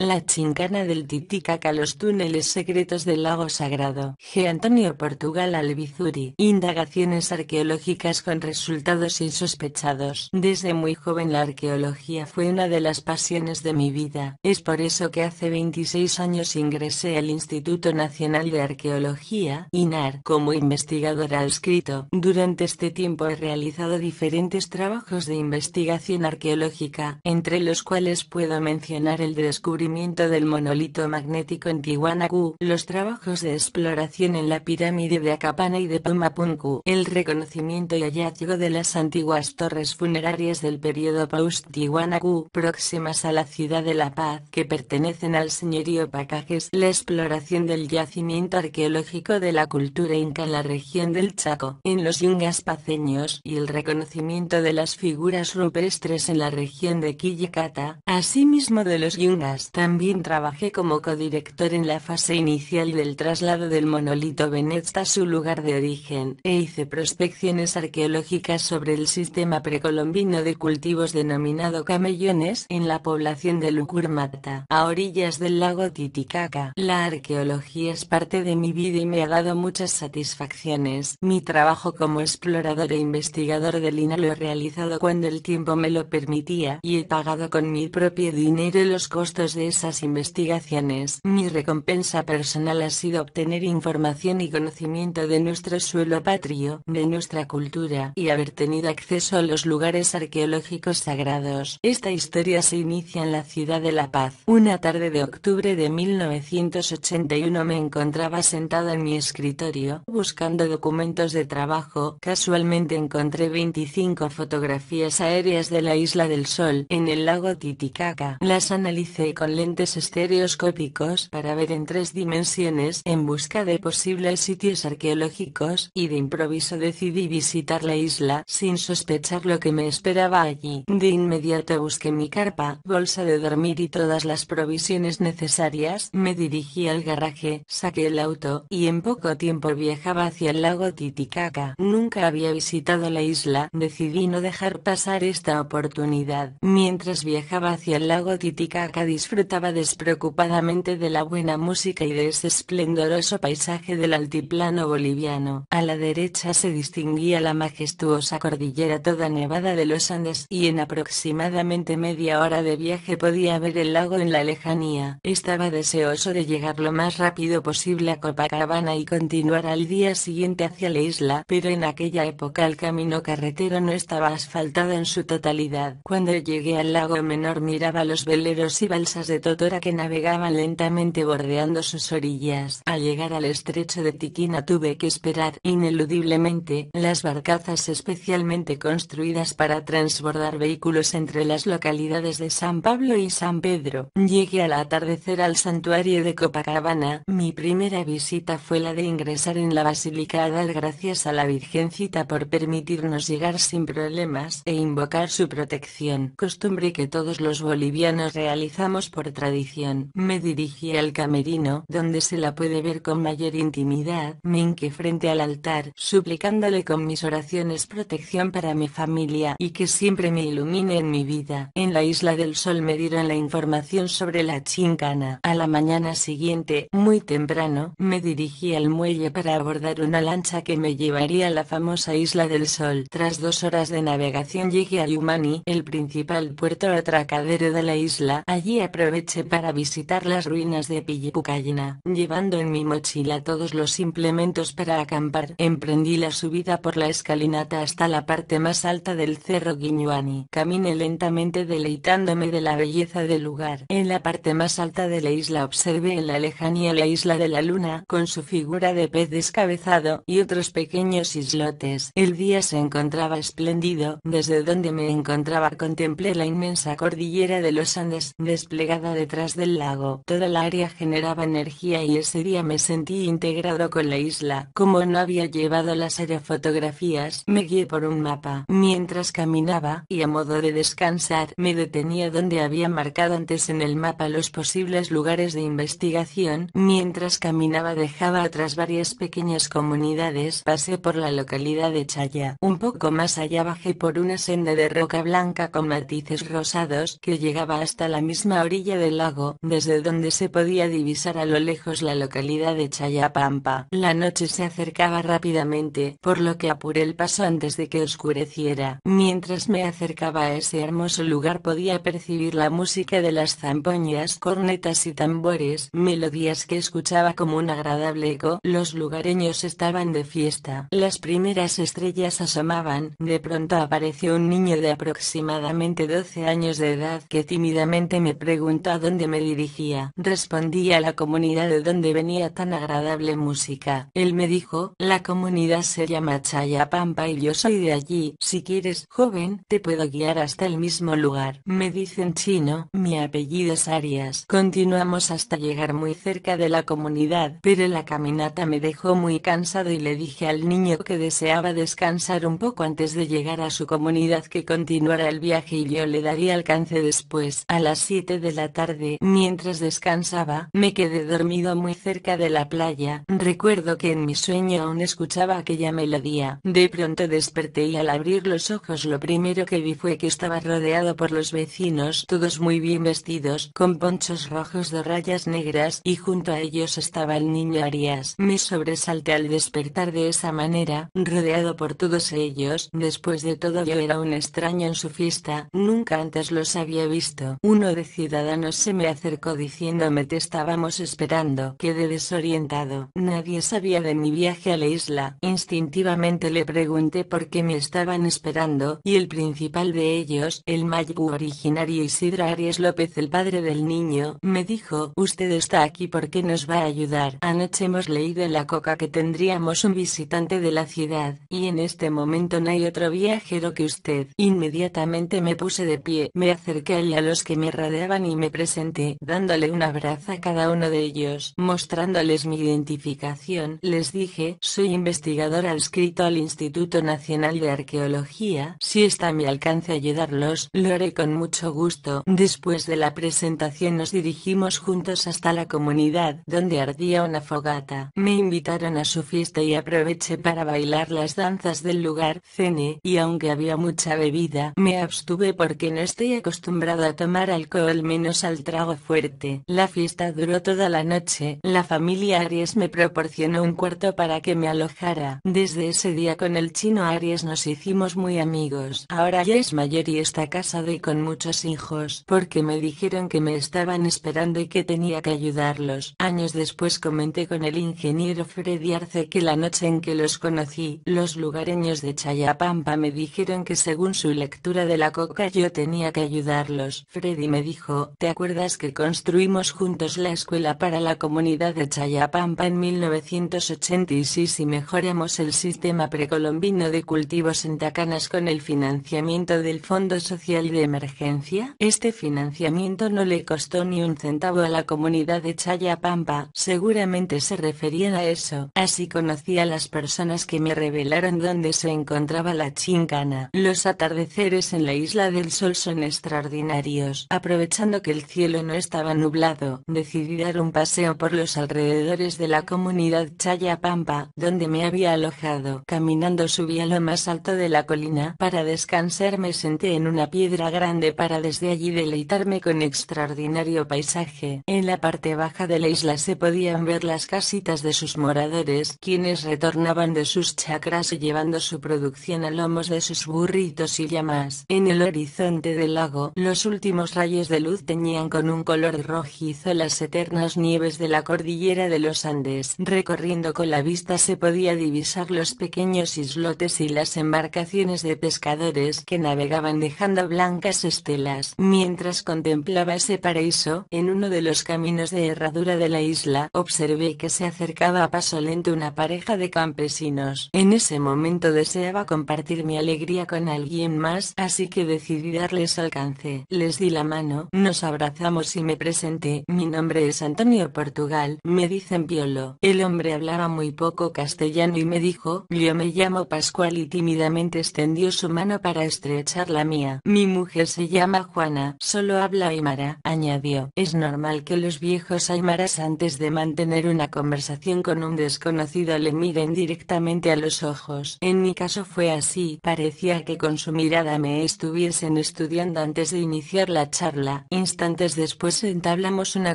La Chincana del Titicaca Los túneles secretos del lago sagrado. G. Antonio Portugal Albizuri. Indagaciones arqueológicas con resultados insospechados. Desde muy joven la arqueología fue una de las pasiones de mi vida. Es por eso que hace 26 años ingresé al Instituto Nacional de Arqueología, INAR, como investigadora escrito. Durante este tiempo he realizado diferentes trabajos de investigación arqueológica, entre los cuales puedo mencionar el de descubrimiento del monolito magnético en Tiwanaku, los trabajos de exploración en la pirámide de Acapana y de Pumapunku, el reconocimiento y hallazgo de las antiguas torres funerarias del periodo post-Tiwanaku próximas a la ciudad de La Paz que pertenecen al señorío Pacajes, la exploración del yacimiento arqueológico de la cultura inca en la región del Chaco, en los yungas paceños y el reconocimiento de las figuras rupestres en la región de Quillicata, asimismo de los yungas también trabajé como codirector en la fase inicial del traslado del monolito Veneta a su lugar de origen e hice prospecciones arqueológicas sobre el sistema precolombino de cultivos denominado camellones en la población de Lucurmata, a orillas del lago Titicaca. La arqueología es parte de mi vida y me ha dado muchas satisfacciones. Mi trabajo como explorador e investigador de lina lo he realizado cuando el tiempo me lo permitía y he pagado con mi propio dinero los costos de esas investigaciones. Mi recompensa personal ha sido obtener información y conocimiento de nuestro suelo patrio, de nuestra cultura y haber tenido acceso a los lugares arqueológicos sagrados. Esta historia se inicia en la ciudad de La Paz. Una tarde de octubre de 1981 me encontraba sentada en mi escritorio buscando documentos de trabajo. Casualmente encontré 25 fotografías aéreas de la Isla del Sol en el lago Titicaca. Las analicé con lentes estereoscópicos para ver en tres dimensiones en busca de posibles sitios arqueológicos y de improviso decidí visitar la isla sin sospechar lo que me esperaba allí. De inmediato busqué mi carpa, bolsa de dormir y todas las provisiones necesarias. Me dirigí al garaje, saqué el auto y en poco tiempo viajaba hacia el lago Titicaca. Nunca había visitado la isla, decidí no dejar pasar esta oportunidad. Mientras viajaba hacia el lago Titicaca disfruté estaba despreocupadamente de la buena música y de ese esplendoroso paisaje del altiplano boliviano. A la derecha se distinguía la majestuosa cordillera toda nevada de los Andes y en aproximadamente media hora de viaje podía ver el lago en la lejanía. Estaba deseoso de llegar lo más rápido posible a Copacabana y continuar al día siguiente hacia la isla, pero en aquella época el camino carretero no estaba asfaltado en su totalidad. Cuando llegué al lago menor miraba los veleros y balsas de Totora que navegaban lentamente bordeando sus orillas. Al llegar al estrecho de Tiquina tuve que esperar ineludiblemente las barcazas especialmente construidas para transbordar vehículos entre las localidades de San Pablo y San Pedro. Llegué al atardecer al santuario de Copacabana. Mi primera visita fue la de ingresar en la basílica a dar gracias a la Virgencita por permitirnos llegar sin problemas e invocar su protección, costumbre que todos los bolivianos realizamos por tradición, me dirigí al camerino, donde se la puede ver con mayor intimidad, me hinqué frente al altar, suplicándole con mis oraciones protección para mi familia y que siempre me ilumine en mi vida. En la Isla del Sol me dieron la información sobre la chincana. A la mañana siguiente, muy temprano, me dirigí al muelle para abordar una lancha que me llevaría a la famosa Isla del Sol. Tras dos horas de navegación llegué a Yumani, el principal puerto atracadero de la isla. Allí aproveché aproveché para visitar las ruinas de Pillipucallina, llevando en mi mochila todos los implementos para acampar. Emprendí la subida por la escalinata hasta la parte más alta del cerro Guiñuani. Caminé lentamente deleitándome de la belleza del lugar. En la parte más alta de la isla observé en la lejanía la isla de la luna, con su figura de pez descabezado y otros pequeños islotes. El día se encontraba espléndido, desde donde me encontraba contemplé la inmensa cordillera de los Andes desplegada detrás del lago. Toda la área generaba energía y ese día me sentí integrado con la isla. Como no había llevado las fotografías me guié por un mapa. Mientras caminaba, y a modo de descansar, me detenía donde había marcado antes en el mapa los posibles lugares de investigación. Mientras caminaba dejaba atrás varias pequeñas comunidades. Pasé por la localidad de Chaya. Un poco más allá bajé por una senda de roca blanca con matices rosados que llegaba hasta la misma orilla del lago, desde donde se podía divisar a lo lejos la localidad de Chayapampa. La noche se acercaba rápidamente, por lo que apuré el paso antes de que oscureciera. Mientras me acercaba a ese hermoso lugar podía percibir la música de las zampoñas, cornetas y tambores, melodías que escuchaba como un agradable eco. Los lugareños estaban de fiesta. Las primeras estrellas asomaban. De pronto apareció un niño de aproximadamente 12 años de edad que tímidamente me preguntó a dónde me dirigía. Respondí a la comunidad de donde venía tan agradable música. Él me dijo, la comunidad se llama Chayapampa y yo soy de allí. Si quieres, joven, te puedo guiar hasta el mismo lugar. Me dicen chino, mi apellido es Arias. Continuamos hasta llegar muy cerca de la comunidad, pero la caminata me dejó muy cansado y le dije al niño que deseaba descansar un poco antes de llegar a su comunidad que continuara el viaje y yo le daría alcance después. A las 7 de la tarde mientras descansaba, me quedé dormido muy cerca de la playa. Recuerdo que en mi sueño aún escuchaba aquella melodía. De pronto desperté y al abrir los ojos lo primero que vi fue que estaba rodeado por los vecinos, todos muy bien vestidos, con ponchos rojos de rayas negras, y junto a ellos estaba el niño Arias. Me sobresalté al despertar de esa manera, rodeado por todos ellos. Después de todo yo era un extraño en su fiesta, nunca antes los había visto. Uno de ciudadanos, no se me acercó diciéndome te estábamos esperando. Quedé desorientado. Nadie sabía de mi viaje a la isla. Instintivamente le pregunté por qué me estaban esperando, y el principal de ellos, el mayu originario Isidra Arias López, el padre del niño, me dijo, usted está aquí porque nos va a ayudar. Anoche hemos leído en la coca que tendríamos un visitante de la ciudad, y en este momento no hay otro viajero que usted. Inmediatamente me puse de pie, me acerqué a a los que me rodeaban y me presenté dándole un abrazo a cada uno de ellos, mostrándoles mi identificación. Les dije, soy investigador adscrito al Instituto Nacional de Arqueología, si está a mi alcance ayudarlos, lo haré con mucho gusto. Después de la presentación nos dirigimos juntos hasta la comunidad, donde ardía una fogata. Me invitaron a su fiesta y aproveché para bailar las danzas del lugar, cené, y aunque había mucha bebida, me abstuve porque no estoy acostumbrado a tomar alcohol menos al trago fuerte. La fiesta duró toda la noche. La familia Aries me proporcionó un cuarto para que me alojara. Desde ese día con el chino Aries nos hicimos muy amigos. Ahora ya es mayor y está casado y con muchos hijos, porque me dijeron que me estaban esperando y que tenía que ayudarlos. Años después comenté con el ingeniero Freddy Arce que la noche en que los conocí, los lugareños de Chayapampa me dijeron que según su lectura de la coca yo tenía que ayudarlos. Freddy me dijo, ¿Te acuerdas que construimos juntos la escuela para la comunidad de Chayapampa en 1986 y mejoramos el sistema precolombino de cultivos en Tacanas con el financiamiento del Fondo Social de Emergencia? Este financiamiento no le costó ni un centavo a la comunidad de Chayapampa, seguramente se refería a eso. Así conocí a las personas que me revelaron dónde se encontraba la chincana. Los atardeceres en la Isla del Sol son extraordinarios. Aprovechando que el cielo no estaba nublado, decidí dar un paseo por los alrededores de la comunidad Chayapampa, donde me había alojado. Caminando subí a lo más alto de la colina. Para descansar me senté en una piedra grande para desde allí deleitarme con extraordinario paisaje. En la parte baja de la isla se podían ver las casitas de sus moradores, quienes retornaban de sus chacras llevando su producción a lomos de sus burritos y llamas. En el horizonte del lago, los últimos rayos de luz con un color rojizo las eternas nieves de la cordillera de los Andes. Recorriendo con la vista se podía divisar los pequeños islotes y las embarcaciones de pescadores que navegaban dejando blancas estelas. Mientras contemplaba ese paraíso, en uno de los caminos de herradura de la isla, observé que se acercaba a paso lento una pareja de campesinos. En ese momento deseaba compartir mi alegría con alguien más, así que decidí darles alcance. Les di la mano, nos abrazamos y me presenté. Mi nombre es Antonio Portugal, me dicen Violo El hombre hablaba muy poco castellano y me dijo, yo me llamo Pascual y tímidamente extendió su mano para estrechar la mía. Mi mujer se llama Juana, solo habla aymara, añadió. Es normal que los viejos aymaras antes de mantener una conversación con un desconocido le miren directamente a los ojos. En mi caso fue así, parecía que con su mirada me estuviesen estudiando antes de iniciar la charla instantes después entablamos una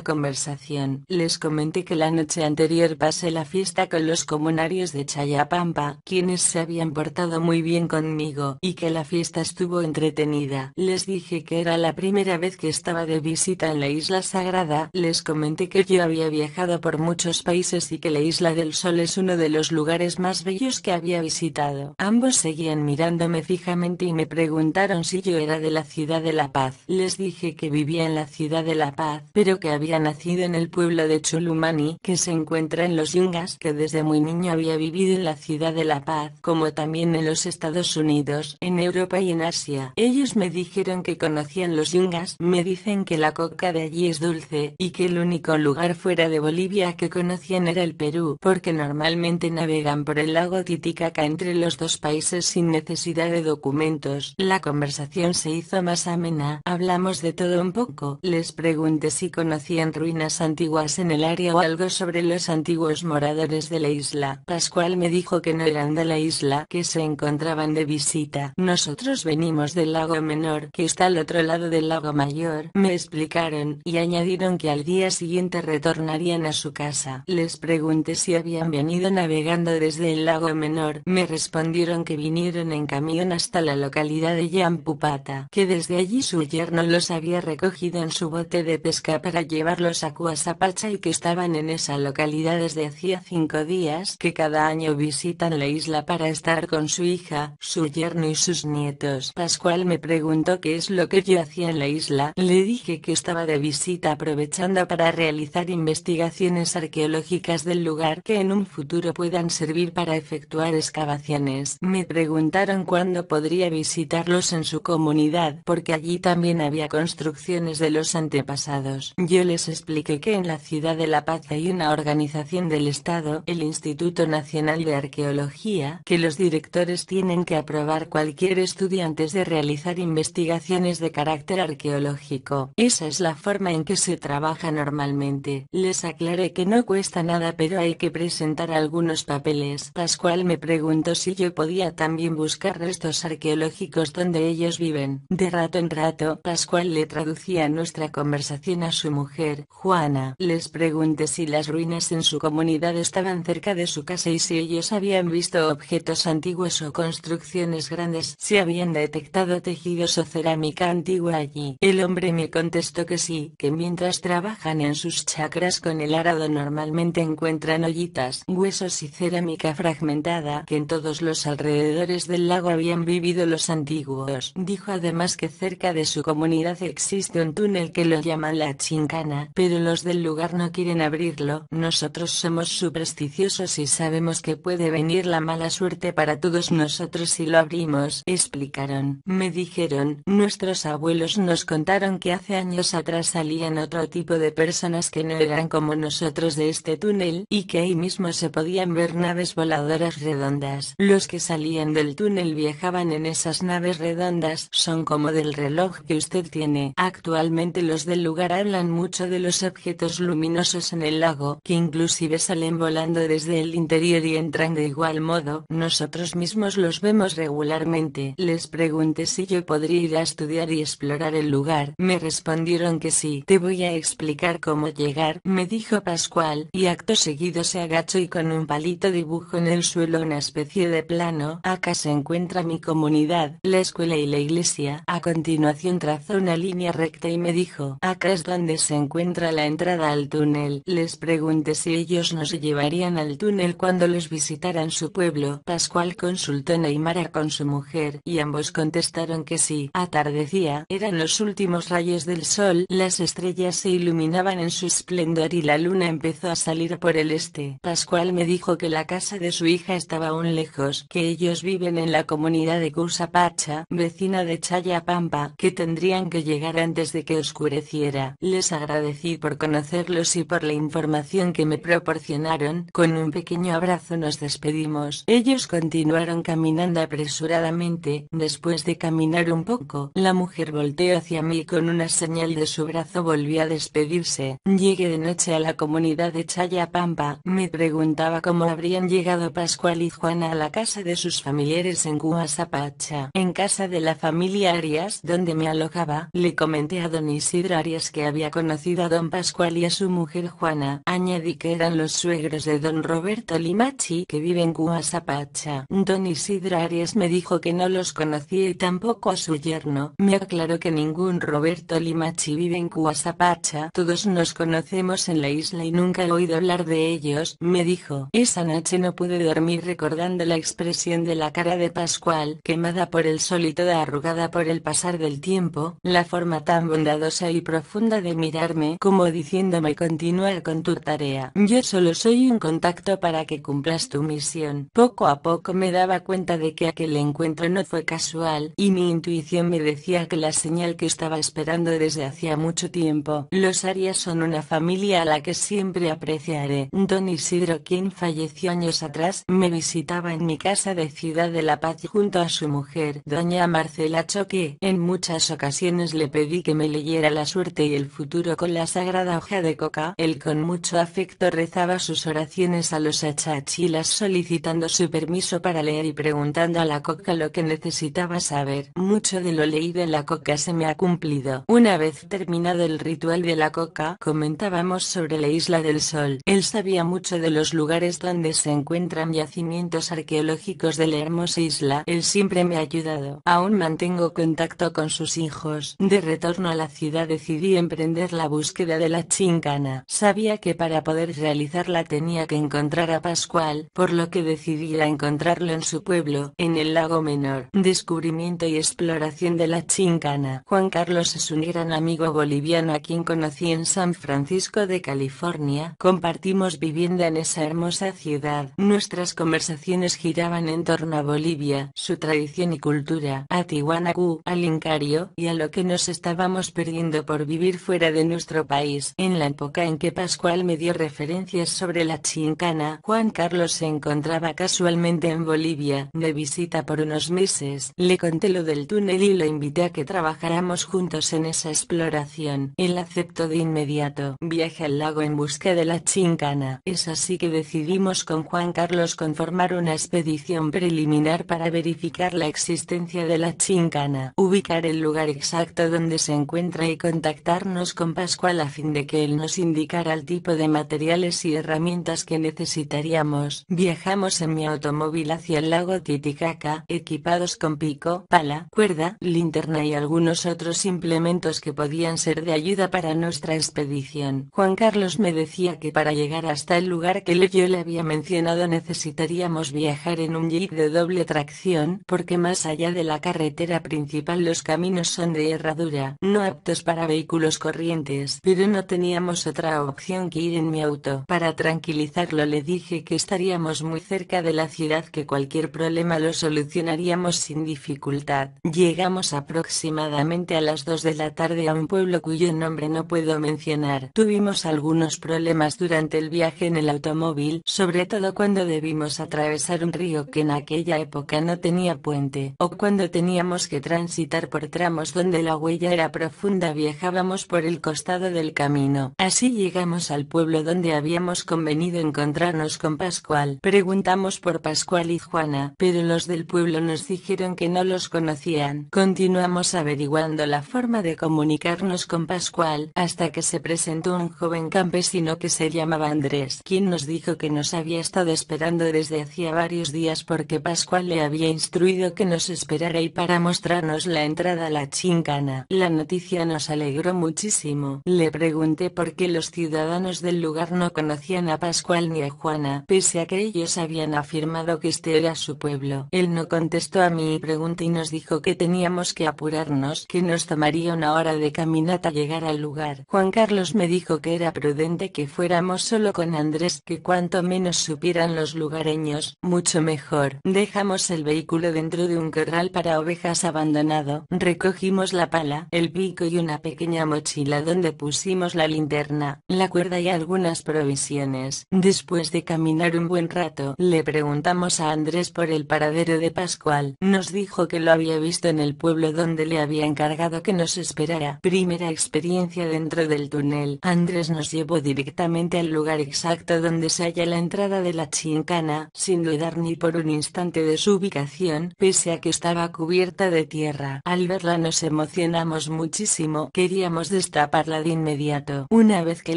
conversación. Les comenté que la noche anterior pasé la fiesta con los comunarios de Chayapampa, quienes se habían portado muy bien conmigo, y que la fiesta estuvo entretenida. Les dije que era la primera vez que estaba de visita en la isla sagrada, les comenté que yo había viajado por muchos países y que la isla del sol es uno de los lugares más bellos que había visitado. Ambos seguían mirándome fijamente y me preguntaron si yo era de la ciudad de La Paz. Les dije que vivía en la ciudad de La Paz, pero que había nacido en el pueblo de Chulumani, que se encuentra en los Yungas, que desde muy niño había vivido en la ciudad de La Paz, como también en los Estados Unidos, en Europa y en Asia. Ellos me dijeron que conocían los Yungas, me dicen que la coca de allí es dulce, y que el único lugar fuera de Bolivia que conocían era el Perú, porque normalmente navegan por el lago Titicaca entre los dos países sin necesidad de documentos. La conversación se hizo más amena, hablamos de todo un poco les pregunté si conocían ruinas antiguas en el área o algo sobre los antiguos moradores de la isla. Pascual me dijo que no eran de la isla, que se encontraban de visita. Nosotros venimos del lago menor, que está al otro lado del lago mayor, me explicaron, y añadieron que al día siguiente retornarían a su casa. Les pregunté si habían venido navegando desde el lago menor, me respondieron que vinieron en camión hasta la localidad de Yampupata, que desde allí su yerno los había recogido en su bote de pesca para llevarlos a Cuasapacha y que estaban en esa localidad desde hacía cinco días que cada año visitan la isla para estar con su hija, su yerno y sus nietos. Pascual me preguntó qué es lo que yo hacía en la isla. Le dije que estaba de visita aprovechando para realizar investigaciones arqueológicas del lugar que en un futuro puedan servir para efectuar excavaciones. Me preguntaron cuándo podría visitarlos en su comunidad porque allí también había construcciones de los antepasados. Yo les expliqué que en la ciudad de La Paz hay una organización del Estado, el Instituto Nacional de Arqueología, que los directores tienen que aprobar cualquier estudio antes de realizar investigaciones de carácter arqueológico. Esa es la forma en que se trabaja normalmente. Les aclaré que no cuesta nada pero hay que presentar algunos papeles. Pascual me preguntó si yo podía también buscar restos arqueológicos donde ellos viven. De rato en rato, Pascual le traducía nuestra conversación a su mujer, Juana. Les pregunté si las ruinas en su comunidad estaban cerca de su casa y si ellos habían visto objetos antiguos o construcciones grandes, si habían detectado tejidos o cerámica antigua allí. El hombre me contestó que sí, que mientras trabajan en sus chacras con el arado normalmente encuentran ollitas, huesos y cerámica fragmentada que en todos los alrededores del lago habían vivido los antiguos. Dijo además que cerca de su comunidad existe un túnel que lo llaman la Chincana, pero los del lugar no quieren abrirlo. Nosotros somos supersticiosos y sabemos que puede venir la mala suerte para todos nosotros si lo abrimos, explicaron. Me dijeron, nuestros abuelos nos contaron que hace años atrás salían otro tipo de personas que no eran como nosotros de este túnel y que ahí mismo se podían ver naves voladoras redondas. Los que salían del túnel viajaban en esas naves redondas, son como del reloj que usted tiene actual los del lugar hablan mucho de los objetos luminosos en el lago, que inclusive salen volando desde el interior y entran de igual modo. Nosotros mismos los vemos regularmente. Les pregunté si yo podría ir a estudiar y explorar el lugar. Me respondieron que sí. Te voy a explicar cómo llegar, me dijo Pascual, y acto seguido se agachó y con un palito dibujo en el suelo una especie de plano. Acá se encuentra mi comunidad, la escuela y la iglesia. A continuación trazó una línea recta y y me dijo, acá es donde se encuentra la entrada al túnel. Les pregunté si ellos nos llevarían al túnel cuando les visitaran su pueblo. Pascual consultó Neymara con su mujer, y ambos contestaron que sí. Atardecía, eran los últimos rayos del sol, las estrellas se iluminaban en su esplendor y la luna empezó a salir por el este. Pascual me dijo que la casa de su hija estaba aún lejos, que ellos viven en la comunidad de Cusapacha, vecina de Chayapampa, que tendrían que llegar antes de que oscureciera. Les agradecí por conocerlos y por la información que me proporcionaron. Con un pequeño abrazo nos despedimos. Ellos continuaron caminando apresuradamente. Después de caminar un poco, la mujer volteó hacia mí con una señal de su brazo volvió a despedirse. Llegué de noche a la comunidad de Chayapampa. Me preguntaba cómo habrían llegado Pascual y Juana a la casa de sus familiares en Guasapacha. En casa de la familia Arias, donde me alojaba, le comenté a don Isidro Arias que había conocido a don Pascual y a su mujer Juana. Añadí que eran los suegros de don Roberto Limachi que vive en Guasapacha. Don Isidro Arias me dijo que no los conocía y tampoco a su yerno. Me aclaró que ningún Roberto Limachi vive en Guasapacha. Todos nos conocemos en la isla y nunca he oído hablar de ellos, me dijo. Esa noche no pude dormir recordando la expresión de la cara de Pascual, quemada por el sol y toda arrugada por el pasar del tiempo, la forma tan bondadosa y profunda de mirarme como diciéndome continuar con tu tarea. Yo solo soy un contacto para que cumplas tu misión. Poco a poco me daba cuenta de que aquel encuentro no fue casual, y mi intuición me decía que la señal que estaba esperando desde hacía mucho tiempo. Los Arias son una familia a la que siempre apreciaré. Don Isidro quien falleció años atrás, me visitaba en mi casa de Ciudad de la Paz junto a su mujer, doña Marcela Choque. En muchas ocasiones le pedí que me leyera la suerte y el futuro con la sagrada hoja de coca. Él con mucho afecto rezaba sus oraciones a los achachilas solicitando su permiso para leer y preguntando a la coca lo que necesitaba saber. Mucho de lo leído en la coca se me ha cumplido. Una vez terminado el ritual de la coca, comentábamos sobre la isla del sol. Él sabía mucho de los lugares donde se encuentran yacimientos arqueológicos de la hermosa isla. Él siempre me ha ayudado. Aún mantengo contacto con sus hijos. De retorno a la ciudad decidí emprender la búsqueda de la chincana. Sabía que para poder realizarla tenía que encontrar a Pascual, por lo que decidí a encontrarlo en su pueblo, en el lago menor. Descubrimiento y exploración de la chincana. Juan Carlos es un gran amigo boliviano a quien conocí en San Francisco de California. Compartimos vivienda en esa hermosa ciudad. Nuestras conversaciones giraban en torno a Bolivia, su tradición y cultura, a Tiwanaku, al Incario, y a lo que nos estábamos perdiendo por vivir fuera de nuestro país. En la época en que Pascual me dio referencias sobre la chincana, Juan Carlos se encontraba casualmente en Bolivia, de visita por unos meses. Le conté lo del túnel y lo invité a que trabajáramos juntos en esa exploración. Él aceptó de inmediato. Viaje al lago en busca de la chincana. Es así que decidimos con Juan Carlos conformar una expedición preliminar para verificar la existencia de la chincana, ubicar el lugar exacto donde se encuentra encuentra y contactarnos con Pascual a fin de que él nos indicara el tipo de materiales y herramientas que necesitaríamos. Viajamos en mi automóvil hacia el lago Titicaca, equipados con pico, pala, cuerda, linterna y algunos otros implementos que podían ser de ayuda para nuestra expedición. Juan Carlos me decía que para llegar hasta el lugar que yo le había mencionado necesitaríamos viajar en un jeep de doble tracción, porque más allá de la carretera principal los caminos son de herradura. No aptos para vehículos corrientes, pero no teníamos otra opción que ir en mi auto. Para tranquilizarlo le dije que estaríamos muy cerca de la ciudad que cualquier problema lo solucionaríamos sin dificultad. Llegamos aproximadamente a las 2 de la tarde a un pueblo cuyo nombre no puedo mencionar. Tuvimos algunos problemas durante el viaje en el automóvil, sobre todo cuando debimos atravesar un río que en aquella época no tenía puente, o cuando teníamos que transitar por tramos donde la huella era profunda funda viajábamos por el costado del camino. Así llegamos al pueblo donde habíamos convenido encontrarnos con Pascual. Preguntamos por Pascual y Juana, pero los del pueblo nos dijeron que no los conocían. Continuamos averiguando la forma de comunicarnos con Pascual, hasta que se presentó un joven campesino que se llamaba Andrés, quien nos dijo que nos había estado esperando desde hacía varios días porque Pascual le había instruido que nos esperara y para mostrarnos la entrada a la chincana. La noticia nos alegró muchísimo. Le pregunté por qué los ciudadanos del lugar no conocían a Pascual ni a Juana, pese a que ellos habían afirmado que este era su pueblo. Él no contestó a mi pregunta y nos dijo que teníamos que apurarnos, que nos tomaría una hora de caminata llegar al lugar. Juan Carlos me dijo que era prudente que fuéramos solo con Andrés, que cuanto menos supieran los lugareños, mucho mejor. Dejamos el vehículo dentro de un corral para ovejas abandonado, recogimos la pala, el pie y una pequeña mochila donde pusimos la linterna, la cuerda y algunas provisiones. Después de caminar un buen rato, le preguntamos a Andrés por el paradero de Pascual. Nos dijo que lo había visto en el pueblo donde le había encargado que nos esperara. Primera experiencia dentro del túnel. Andrés nos llevó directamente al lugar exacto donde se halla la entrada de la chincana, sin dudar ni por un instante de su ubicación, pese a que estaba cubierta de tierra. Al verla nos emocionamos mucho muchísimo. Queríamos destaparla de inmediato. Una vez que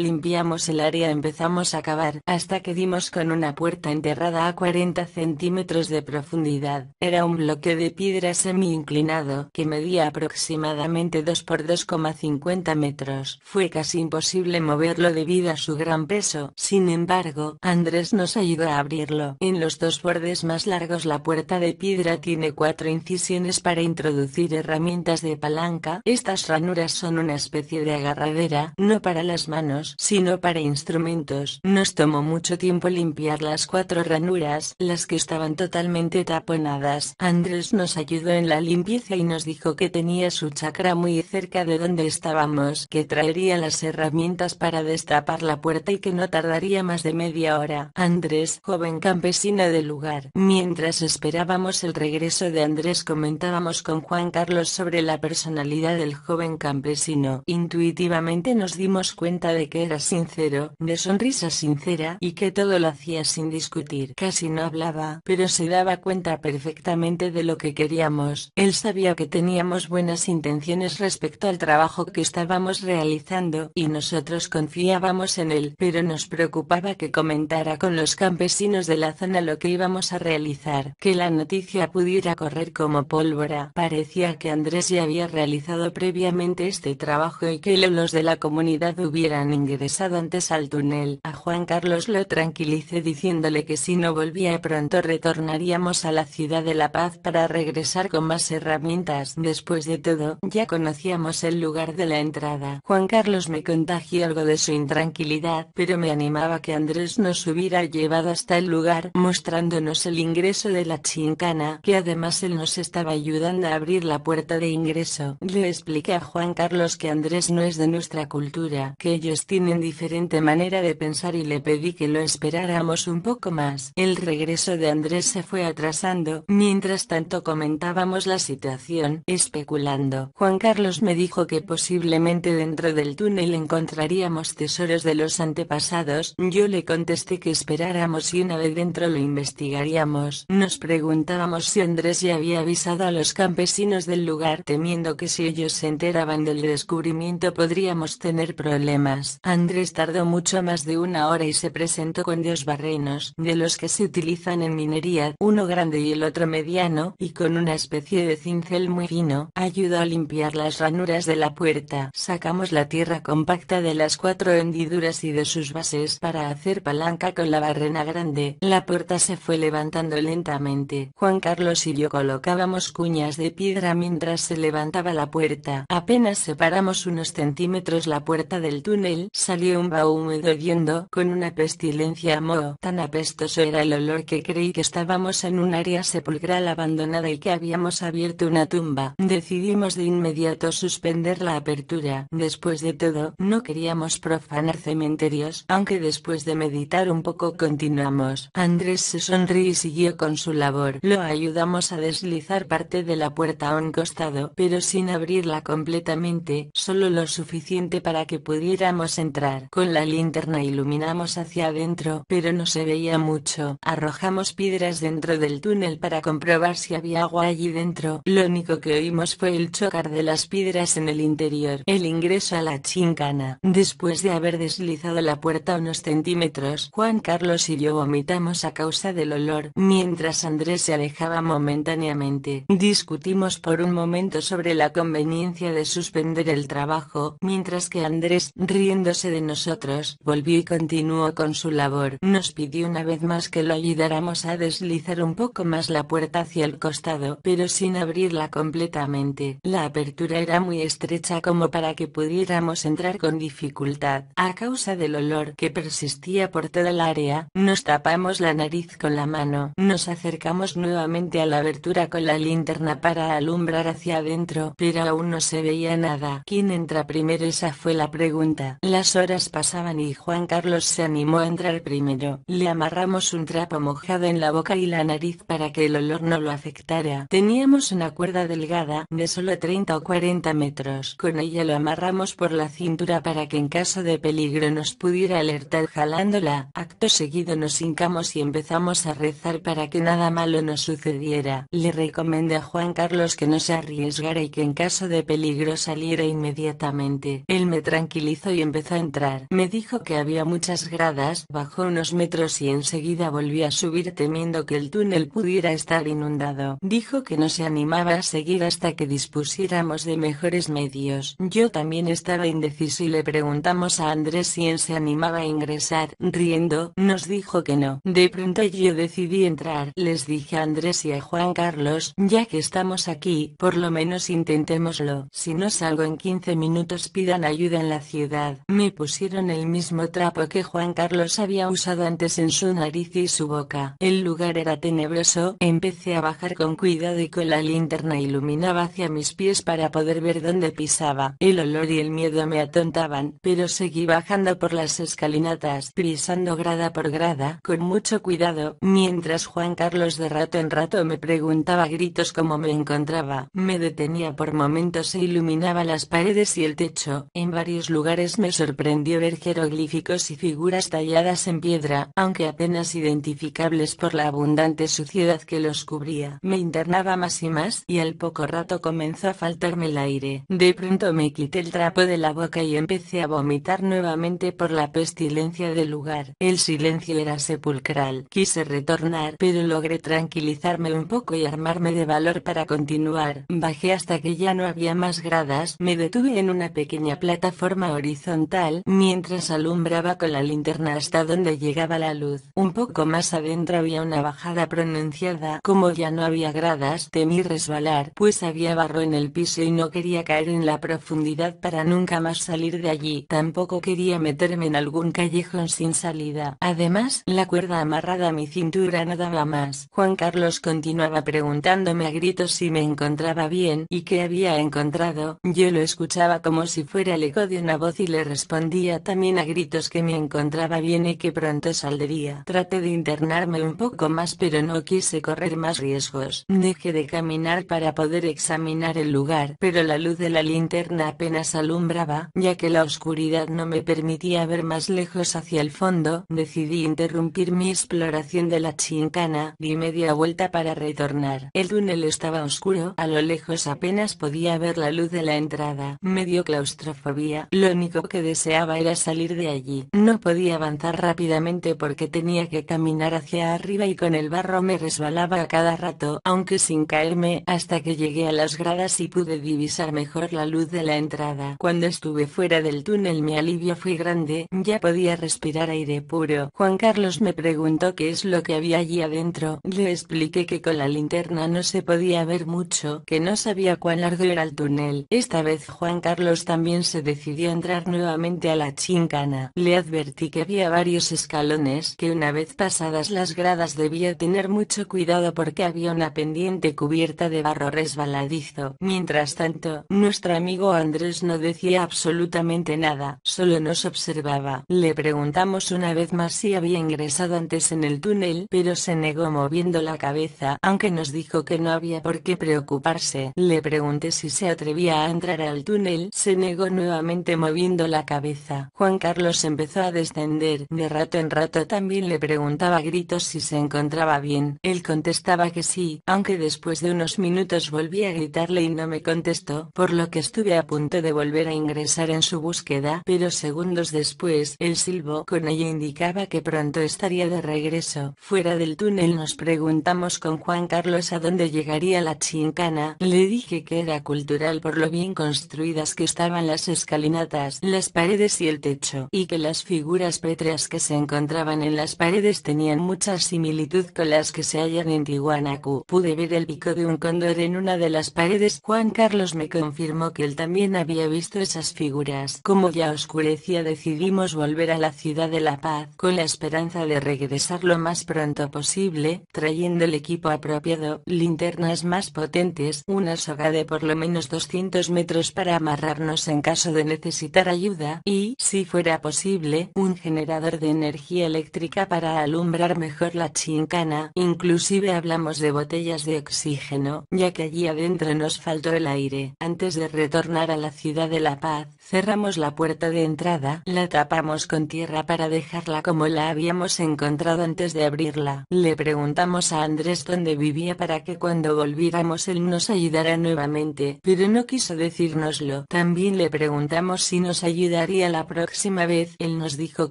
limpiamos el área empezamos a cavar, hasta que dimos con una puerta enterrada a 40 centímetros de profundidad. Era un bloque de piedra semi-inclinado, que medía aproximadamente 2 por 2,50 metros. Fue casi imposible moverlo debido a su gran peso. Sin embargo, Andrés nos ayudó a abrirlo. En los dos bordes más largos la puerta de piedra tiene cuatro incisiones para introducir herramientas de palanca. Estas ranuras son una especie de agarradera, no para las manos, sino para instrumentos. Nos tomó mucho tiempo limpiar las cuatro ranuras, las que estaban totalmente taponadas. Andrés nos ayudó en la limpieza y nos dijo que tenía su chacra muy cerca de donde estábamos, que traería las herramientas para destapar la puerta y que no tardaría más de media hora. Andrés, joven campesino del lugar. Mientras esperábamos el regreso de Andrés comentábamos con Juan Carlos sobre la personalidad del joven buen campesino, intuitivamente nos dimos cuenta de que era sincero, de sonrisa sincera y que todo lo hacía sin discutir. Casi no hablaba, pero se daba cuenta perfectamente de lo que queríamos. Él sabía que teníamos buenas intenciones respecto al trabajo que estábamos realizando y nosotros confiábamos en él, pero nos preocupaba que comentara con los campesinos de la zona lo que íbamos a realizar, que la noticia pudiera correr como pólvora. Parecía que Andrés ya había realizado previa este trabajo y que los de la comunidad hubieran ingresado antes al túnel. A Juan Carlos lo tranquilice diciéndole que si no volvía pronto retornaríamos a la ciudad de La Paz para regresar con más herramientas. Después de todo, ya conocíamos el lugar de la entrada. Juan Carlos me contagió algo de su intranquilidad, pero me animaba que Andrés nos hubiera llevado hasta el lugar, mostrándonos el ingreso de la chincana, que además él nos estaba ayudando a abrir la puerta de ingreso. Le expliqué Juan Carlos que Andrés no es de nuestra cultura, que ellos tienen diferente manera de pensar y le pedí que lo esperáramos un poco más. El regreso de Andrés se fue atrasando, mientras tanto comentábamos la situación, especulando. Juan Carlos me dijo que posiblemente dentro del túnel encontraríamos tesoros de los antepasados, yo le contesté que esperáramos y una vez dentro lo investigaríamos. Nos preguntábamos si Andrés ya había avisado a los campesinos del lugar temiendo que si ellos se del descubrimiento podríamos tener problemas. Andrés tardó mucho más de una hora y se presentó con dos barrenos, de los que se utilizan en minería, uno grande y el otro mediano, y con una especie de cincel muy fino, ayudó a limpiar las ranuras de la puerta. Sacamos la tierra compacta de las cuatro hendiduras y de sus bases para hacer palanca con la barrena grande. La puerta se fue levantando lentamente. Juan Carlos y yo colocábamos cuñas de piedra mientras se levantaba la puerta. Apenas separamos unos centímetros la puerta del túnel, salió un húmedo yendo, con una pestilencia a moho. Tan apestoso era el olor que creí que estábamos en un área sepulcral abandonada y que habíamos abierto una tumba. Decidimos de inmediato suspender la apertura. Después de todo, no queríamos profanar cementerios, aunque después de meditar un poco continuamos. Andrés se sonrió y siguió con su labor. Lo ayudamos a deslizar parte de la puerta a un costado, pero sin abrirla con completamente, solo lo suficiente para que pudiéramos entrar. Con la linterna iluminamos hacia adentro, pero no se veía mucho. Arrojamos piedras dentro del túnel para comprobar si había agua allí dentro. Lo único que oímos fue el chocar de las piedras en el interior. El ingreso a la chincana. Después de haber deslizado la puerta unos centímetros, Juan Carlos y yo vomitamos a causa del olor, mientras Andrés se alejaba momentáneamente. Discutimos por un momento sobre la conveniencia de suspender el trabajo, mientras que Andrés, riéndose de nosotros, volvió y continuó con su labor. Nos pidió una vez más que lo ayudáramos a deslizar un poco más la puerta hacia el costado, pero sin abrirla completamente. La apertura era muy estrecha como para que pudiéramos entrar con dificultad. A causa del olor que persistía por toda el área, nos tapamos la nariz con la mano. Nos acercamos nuevamente a la abertura con la linterna para alumbrar hacia adentro, pero aún no se veía nada. ¿Quién entra primero? Esa fue la pregunta. Las horas pasaban y Juan Carlos se animó a entrar primero. Le amarramos un trapo mojado en la boca y la nariz para que el olor no lo afectara. Teníamos una cuerda delgada de solo 30 o 40 metros. Con ella lo amarramos por la cintura para que en caso de peligro nos pudiera alertar jalándola. Acto seguido nos hincamos y empezamos a rezar para que nada malo nos sucediera. Le recomendé a Juan Carlos que no se arriesgara y que en caso de peligro saliera inmediatamente. Él me tranquilizó y empezó a entrar. Me dijo que había muchas gradas, bajó unos metros y enseguida volví a subir temiendo que el túnel pudiera estar inundado. Dijo que no se animaba a seguir hasta que dispusiéramos de mejores medios. Yo también estaba indeciso y le preguntamos a Andrés si él se animaba a ingresar. Riendo, nos dijo que no. De pronto yo decidí entrar. Les dije a Andrés y a Juan Carlos, ya que estamos aquí, por lo menos intentémoslo. Si no salgo en 15 minutos pidan ayuda en la ciudad. Me pusieron el mismo trapo que Juan Carlos había usado antes en su nariz y su boca. El lugar era tenebroso. Empecé a bajar con cuidado y con la linterna iluminaba hacia mis pies para poder ver dónde pisaba. El olor y el miedo me atontaban, pero seguí bajando por las escalinatas, pisando grada por grada, con mucho cuidado, mientras Juan Carlos de rato en rato me preguntaba gritos cómo me encontraba. Me detenía por momentos y iluminaba las paredes y el techo. En varios lugares me sorprendió ver jeroglíficos y figuras talladas en piedra, aunque apenas identificables por la abundante suciedad que los cubría. Me internaba más y más y al poco rato comenzó a faltarme el aire. De pronto me quité el trapo de la boca y empecé a vomitar nuevamente por la pestilencia del lugar. El silencio era sepulcral. Quise retornar, pero logré tranquilizarme un poco y armarme de valor para continuar. Bajé hasta que ya no había más gradas me detuve en una pequeña plataforma horizontal mientras alumbraba con la linterna hasta donde llegaba la luz. Un poco más adentro había una bajada pronunciada. Como ya no había gradas temí resbalar, pues había barro en el piso y no quería caer en la profundidad para nunca más salir de allí. Tampoco quería meterme en algún callejón sin salida. Además, la cuerda amarrada a mi cintura no daba más. Juan Carlos continuaba preguntándome a gritos si me encontraba bien y que había encontrado yo lo escuchaba como si fuera el eco de una voz y le respondía también a gritos que me encontraba bien y que pronto saldría. Traté de internarme un poco más pero no quise correr más riesgos. Dejé de caminar para poder examinar el lugar, pero la luz de la linterna apenas alumbraba, ya que la oscuridad no me permitía ver más lejos hacia el fondo. Decidí interrumpir mi exploración de la chincana, di media vuelta para retornar. El túnel estaba oscuro, a lo lejos apenas podía ver la luz luz de la entrada. Me dio claustrofobia. Lo único que deseaba era salir de allí. No podía avanzar rápidamente porque tenía que caminar hacia arriba y con el barro me resbalaba a cada rato, aunque sin caerme, hasta que llegué a las gradas y pude divisar mejor la luz de la entrada. Cuando estuve fuera del túnel mi alivio fue grande, ya podía respirar aire puro. Juan Carlos me preguntó qué es lo que había allí adentro. Le expliqué que con la linterna no se podía ver mucho, que no sabía cuán largo era el túnel esta vez Juan Carlos también se decidió a entrar nuevamente a la chincana. Le advertí que había varios escalones, que una vez pasadas las gradas debía tener mucho cuidado porque había una pendiente cubierta de barro resbaladizo. Mientras tanto, nuestro amigo Andrés no decía absolutamente nada, solo nos observaba. Le preguntamos una vez más si había ingresado antes en el túnel, pero se negó moviendo la cabeza, aunque nos dijo que no había por qué preocuparse. Le pregunté si se atrevía debía a entrar al túnel, se negó nuevamente moviendo la cabeza. Juan Carlos empezó a descender. De rato en rato también le preguntaba gritos si se encontraba bien. Él contestaba que sí, aunque después de unos minutos volví a gritarle y no me contestó, por lo que estuve a punto de volver a ingresar en su búsqueda, pero segundos después, el silbo con ella e indicaba que pronto estaría de regreso. Fuera del túnel nos preguntamos con Juan Carlos a dónde llegaría la chincana. Le dije que era cultural por lo bien construidas que estaban las escalinatas, las paredes y el techo, y que las figuras pétreas que se encontraban en las paredes tenían mucha similitud con las que se hallan en Tiwanaku. Pude ver el pico de un cóndor en una de las paredes. Juan Carlos me confirmó que él también había visto esas figuras. Como ya oscurecía decidimos volver a la ciudad de La Paz, con la esperanza de regresar lo más pronto posible, trayendo el equipo apropiado, linternas más potentes, una soga de por lo menos dos 200 metros para amarrarnos en caso de necesitar ayuda y, si fuera posible, un generador de energía eléctrica para alumbrar mejor la chincana. Inclusive hablamos de botellas de oxígeno, ya que allí adentro nos faltó el aire. Antes de retornar a la ciudad de La Paz, cerramos la puerta de entrada, la tapamos con tierra para dejarla como la habíamos encontrado antes de abrirla. Le preguntamos a Andrés dónde vivía para que cuando volviéramos él nos ayudara nuevamente, pero no no quiso decírnoslo. También le preguntamos si nos ayudaría la próxima vez. Él nos dijo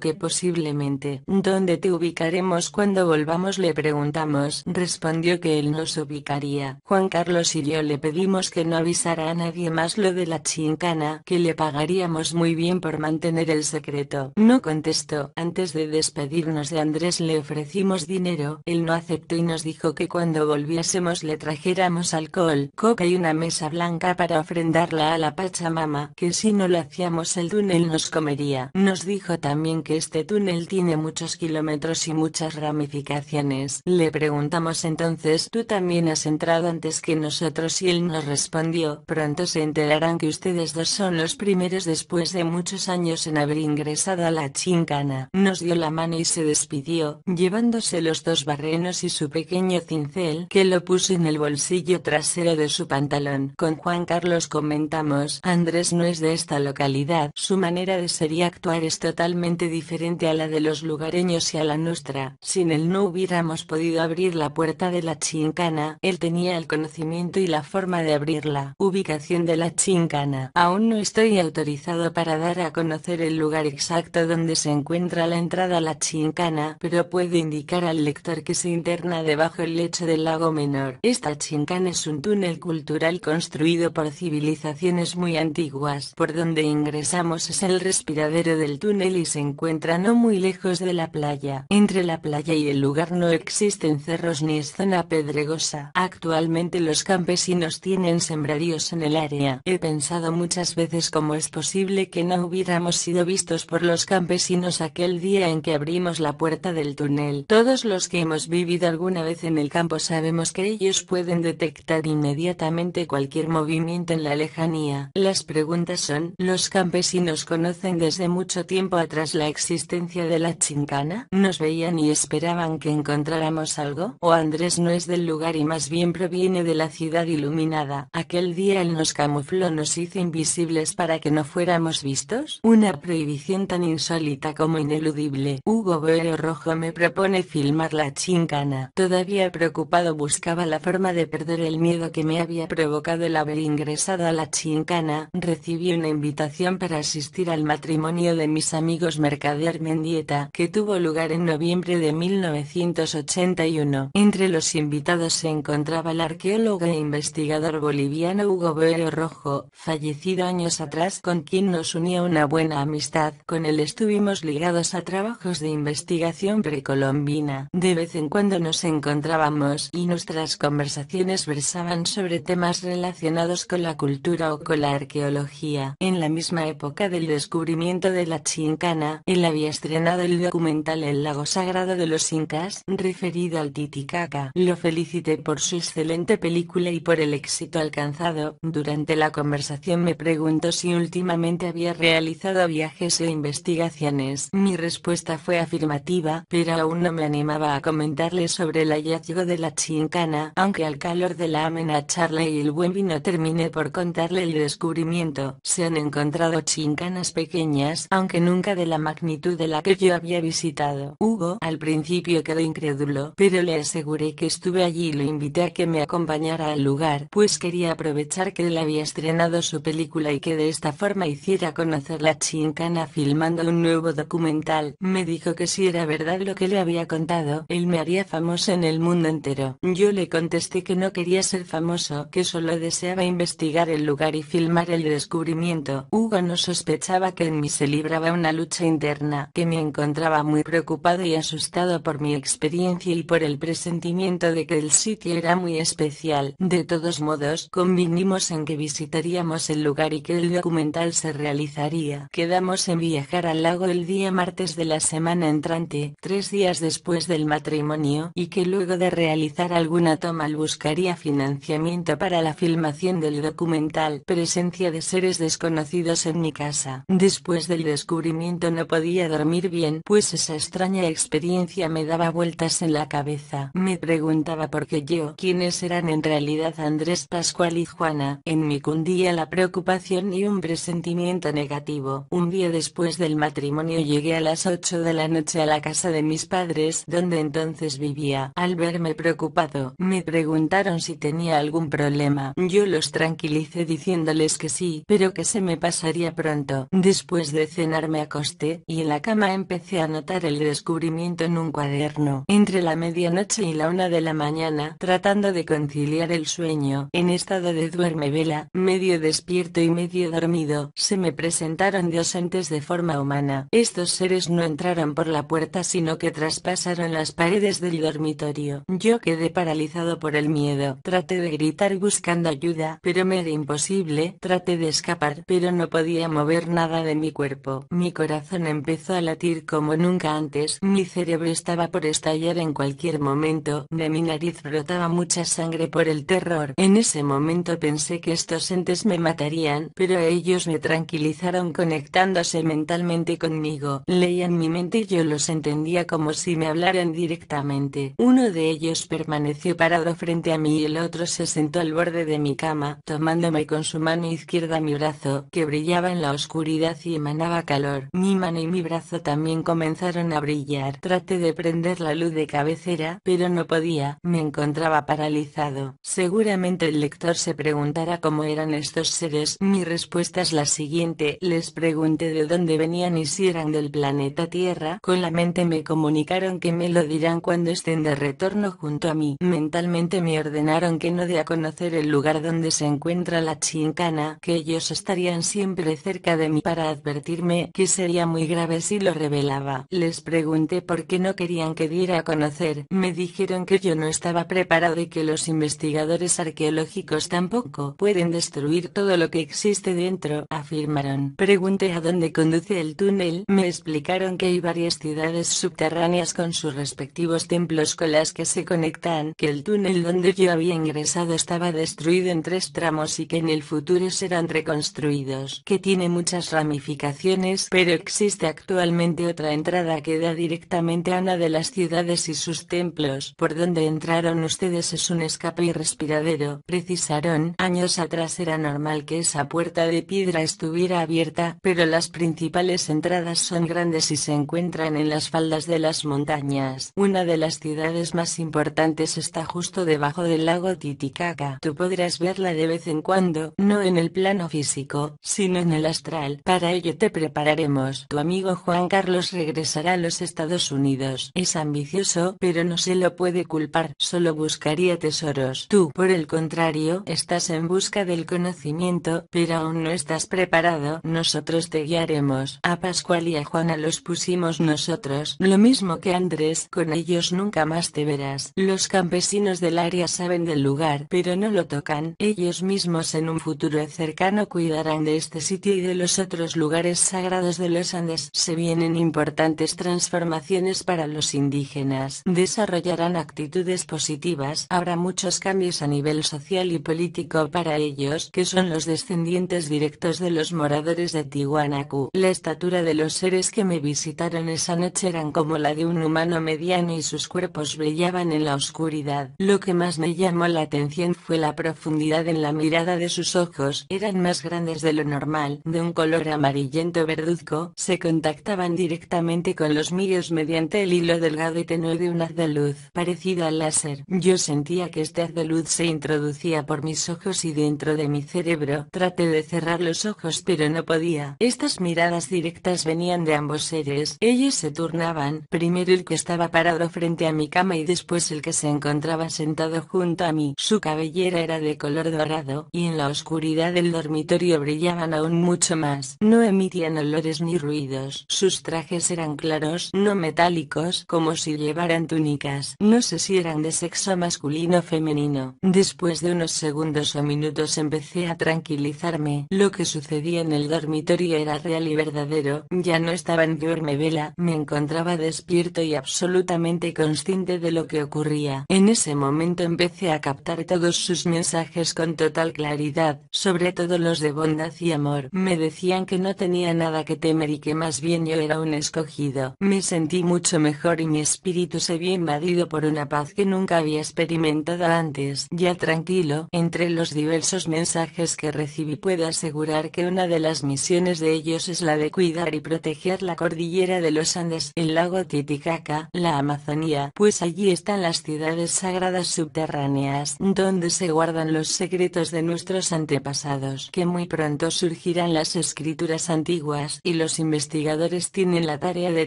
que posiblemente. ¿Dónde te ubicaremos cuando volvamos? Le preguntamos. Respondió que él nos ubicaría. Juan Carlos y yo le pedimos que no avisara a nadie más lo de la chincana, que le pagaríamos muy bien por mantener el secreto. No contestó. Antes de despedirnos de Andrés le ofrecimos dinero. Él no aceptó y nos dijo que cuando volviésemos le trajéramos alcohol, coca y una mesa blanca para ofrendarla a la Pachamama, que si no lo hacíamos el túnel nos comería. Nos dijo también que este túnel tiene muchos kilómetros y muchas ramificaciones. Le preguntamos entonces, ¿tú también has entrado antes que nosotros? Y él nos respondió, pronto se enterarán que ustedes dos son los primeros después de muchos años en haber ingresado a la chincana. Nos dio la mano y se despidió, llevándose los dos barrenos y su pequeño cincel, que lo puso en el bolsillo trasero de su pantalón. Con Juan Carlos los comentamos. Andrés no es de esta localidad. Su manera de ser y actuar es totalmente diferente a la de los lugareños y a la nuestra. Sin él no hubiéramos podido abrir la puerta de la chincana. Él tenía el conocimiento y la forma de abrirla. Ubicación de la chincana. Aún no estoy autorizado para dar a conocer el lugar exacto donde se encuentra la entrada a la chincana, pero puedo indicar al lector que se interna debajo el lecho del lago menor. Esta chincana es un túnel cultural construido por civilizaciones muy antiguas. Por donde ingresamos es el respiradero del túnel y se encuentra no muy lejos de la playa. Entre la playa y el lugar no existen cerros ni zona pedregosa. Actualmente los campesinos tienen sembradíos en el área. He pensado muchas veces cómo es posible que no hubiéramos sido vistos por los campesinos aquel día en que abrimos la puerta del túnel. Todos los que hemos vivido alguna vez en el campo sabemos que ellos pueden detectar inmediatamente cualquier movimiento en la lejanía. Las preguntas son, ¿los campesinos conocen desde mucho tiempo atrás la existencia de la chincana? ¿Nos veían y esperaban que encontráramos algo? ¿O Andrés no es del lugar y más bien proviene de la ciudad iluminada? Aquel día él nos camufló, nos hizo invisibles para que no fuéramos vistos. Una prohibición tan insólita como ineludible. Hugo Boero Rojo me propone filmar la chincana. Todavía preocupado buscaba la forma de perder el miedo que me había provocado el ingresado a la Chincana, recibí una invitación para asistir al matrimonio de mis amigos Mercader Mendieta, que tuvo lugar en noviembre de 1981. Entre los invitados se encontraba el arqueólogo e investigador boliviano Hugo Boero Rojo, fallecido años atrás con quien nos unía una buena amistad. Con él estuvimos ligados a trabajos de investigación precolombina. De vez en cuando nos encontrábamos y nuestras conversaciones versaban sobre temas relacionados con la cultura o con la arqueología. En la misma época del descubrimiento de la Chincana, él había estrenado el documental El lago sagrado de los incas, referido al Titicaca. Lo felicité por su excelente película y por el éxito alcanzado. Durante la conversación me preguntó si últimamente había realizado viajes e investigaciones. Mi respuesta fue afirmativa, pero aún no me animaba a comentarle sobre el hallazgo de la Chincana, aunque al calor de la amena charla y el buen vino terminé por contarle el descubrimiento. Se han encontrado chincanas pequeñas, aunque nunca de la magnitud de la que yo había visitado. Hugo al principio quedó incrédulo, pero le aseguré que estuve allí y lo invité a que me acompañara al lugar, pues quería aprovechar que él había estrenado su película y que de esta forma hiciera conocer la chincana filmando un nuevo documental. Me dijo que si era verdad lo que le había contado, él me haría famoso en el mundo entero. Yo le contesté que no quería ser famoso, que solo deseaba investigar investigar el lugar y filmar el descubrimiento. Hugo no sospechaba que en mí se libraba una lucha interna, que me encontraba muy preocupado y asustado por mi experiencia y por el presentimiento de que el sitio era muy especial. De todos modos, convinimos en que visitaríamos el lugar y que el documental se realizaría. Quedamos en viajar al lago el día martes de la semana entrante, tres días después del matrimonio, y que luego de realizar alguna toma buscaría financiamiento para la filmación del documental Presencia de seres desconocidos en mi casa. Después del descubrimiento no podía dormir bien, pues esa extraña experiencia me daba vueltas en la cabeza. Me preguntaba por qué yo, quiénes eran en realidad Andrés Pascual y Juana. En mi cundía la preocupación y un presentimiento negativo. Un día después del matrimonio llegué a las 8 de la noche a la casa de mis padres, donde entonces vivía. Al verme preocupado, me preguntaron si tenía algún problema. Yo los tranquilizé tranquilicé diciéndoles que sí, pero que se me pasaría pronto. Después de cenar me acosté, y en la cama empecé a notar el descubrimiento en un cuaderno, entre la medianoche y la una de la mañana, tratando de conciliar el sueño, en estado de duerme vela, medio despierto y medio dormido, se me presentaron dos entes de forma humana. Estos seres no entraron por la puerta sino que traspasaron las paredes del dormitorio. Yo quedé paralizado por el miedo, traté de gritar buscando ayuda, pero era imposible, traté de escapar, pero no podía mover nada de mi cuerpo. Mi corazón empezó a latir como nunca antes, mi cerebro estaba por estallar en cualquier momento, de mi nariz brotaba mucha sangre por el terror. En ese momento pensé que estos entes me matarían, pero ellos me tranquilizaron conectándose mentalmente conmigo. Leían mi mente y yo los entendía como si me hablaran directamente. Uno de ellos permaneció parado frente a mí y el otro se sentó al borde de mi cama, tomándome con su mano izquierda mi brazo, que brillaba en la oscuridad y emanaba calor. Mi mano y mi brazo también comenzaron a brillar. Traté de prender la luz de cabecera, pero no podía, me encontraba paralizado. Seguramente el lector se preguntará cómo eran estos seres. Mi respuesta es la siguiente, les pregunté de dónde venían y si eran del planeta Tierra. Con la mente me comunicaron que me lo dirán cuando estén de retorno junto a mí. Mentalmente me ordenaron que no dé a conocer el lugar donde se encuentra la chincana que ellos estarían siempre cerca de mí para advertirme que sería muy grave si lo revelaba. Les pregunté por qué no querían que diera a conocer, me dijeron que yo no estaba preparado y que los investigadores arqueológicos tampoco pueden destruir todo lo que existe dentro, afirmaron. Pregunté a dónde conduce el túnel, me explicaron que hay varias ciudades subterráneas con sus respectivos templos con las que se conectan, que el túnel donde yo había ingresado estaba destruido en tres y que en el futuro serán reconstruidos, que tiene muchas ramificaciones pero existe actualmente otra entrada que da directamente a una de las ciudades y sus templos, por donde entraron ustedes es un escape y respiradero, precisaron, años atrás era normal que esa puerta de piedra estuviera abierta, pero las principales entradas son grandes y se encuentran en las faldas de las montañas, una de las ciudades más importantes está justo debajo del lago Titicaca, tú podrás verla de vez en cuando, no en el plano físico, sino en el astral. Para ello te prepararemos. Tu amigo Juan Carlos regresará a los Estados Unidos. Es ambicioso, pero no se lo puede culpar. Solo buscaría tesoros. Tú, por el contrario, estás en busca del conocimiento, pero aún no estás preparado. Nosotros te guiaremos. A Pascual y a Juana los pusimos nosotros. Lo mismo que Andrés, con ellos nunca más te verás. Los campesinos del área saben del lugar, pero no lo tocan. Ellos mismos en un futuro cercano cuidarán de este sitio y de los otros lugares sagrados de los Andes. Se vienen importantes transformaciones para los indígenas. Desarrollarán actitudes positivas. Habrá muchos cambios a nivel social y político para ellos, que son los descendientes directos de los moradores de Tiwanaku. La estatura de los seres que me visitaron esa noche eran como la de un humano mediano y sus cuerpos brillaban en la oscuridad. Lo que más me llamó la atención fue la profundidad en la mirada de sus ojos eran más grandes de lo normal, de un color amarillento verduzco, se contactaban directamente con los míos mediante el hilo delgado y tenue de un haz de luz, parecido al láser. Yo sentía que este haz de luz se introducía por mis ojos y dentro de mi cerebro. Traté de cerrar los ojos pero no podía. Estas miradas directas venían de ambos seres. Ellos se turnaban, primero el que estaba parado frente a mi cama y después el que se encontraba sentado junto a mí. Su cabellera era de color dorado y en la oscuridad del dormitorio brillaban aún mucho más. No emitían olores ni ruidos. Sus trajes eran claros, no metálicos, como si llevaran túnicas. No sé si eran de sexo masculino o femenino. Después de unos segundos o minutos empecé a tranquilizarme. Lo que sucedía en el dormitorio era real y verdadero. Ya no estaba en duerme vela. Me encontraba despierto y absolutamente consciente de lo que ocurría. En ese momento empecé a captar todos sus mensajes con total claridad, sobre todo los de bondad y amor. Me decían que no tenía nada que temer y que más bien yo era un escogido. Me sentí mucho mejor y mi espíritu se vio invadido por una paz que nunca había experimentado antes. Ya tranquilo, entre los diversos mensajes que recibí puedo asegurar que una de las misiones de ellos es la de cuidar y proteger la cordillera de los Andes, el lago Titicaca, la Amazonía, pues allí están las ciudades sagradas subterráneas, donde se guardan los secretos de nuestros antepasados que muy pronto surgirán las escrituras antiguas y los investigadores tienen la tarea de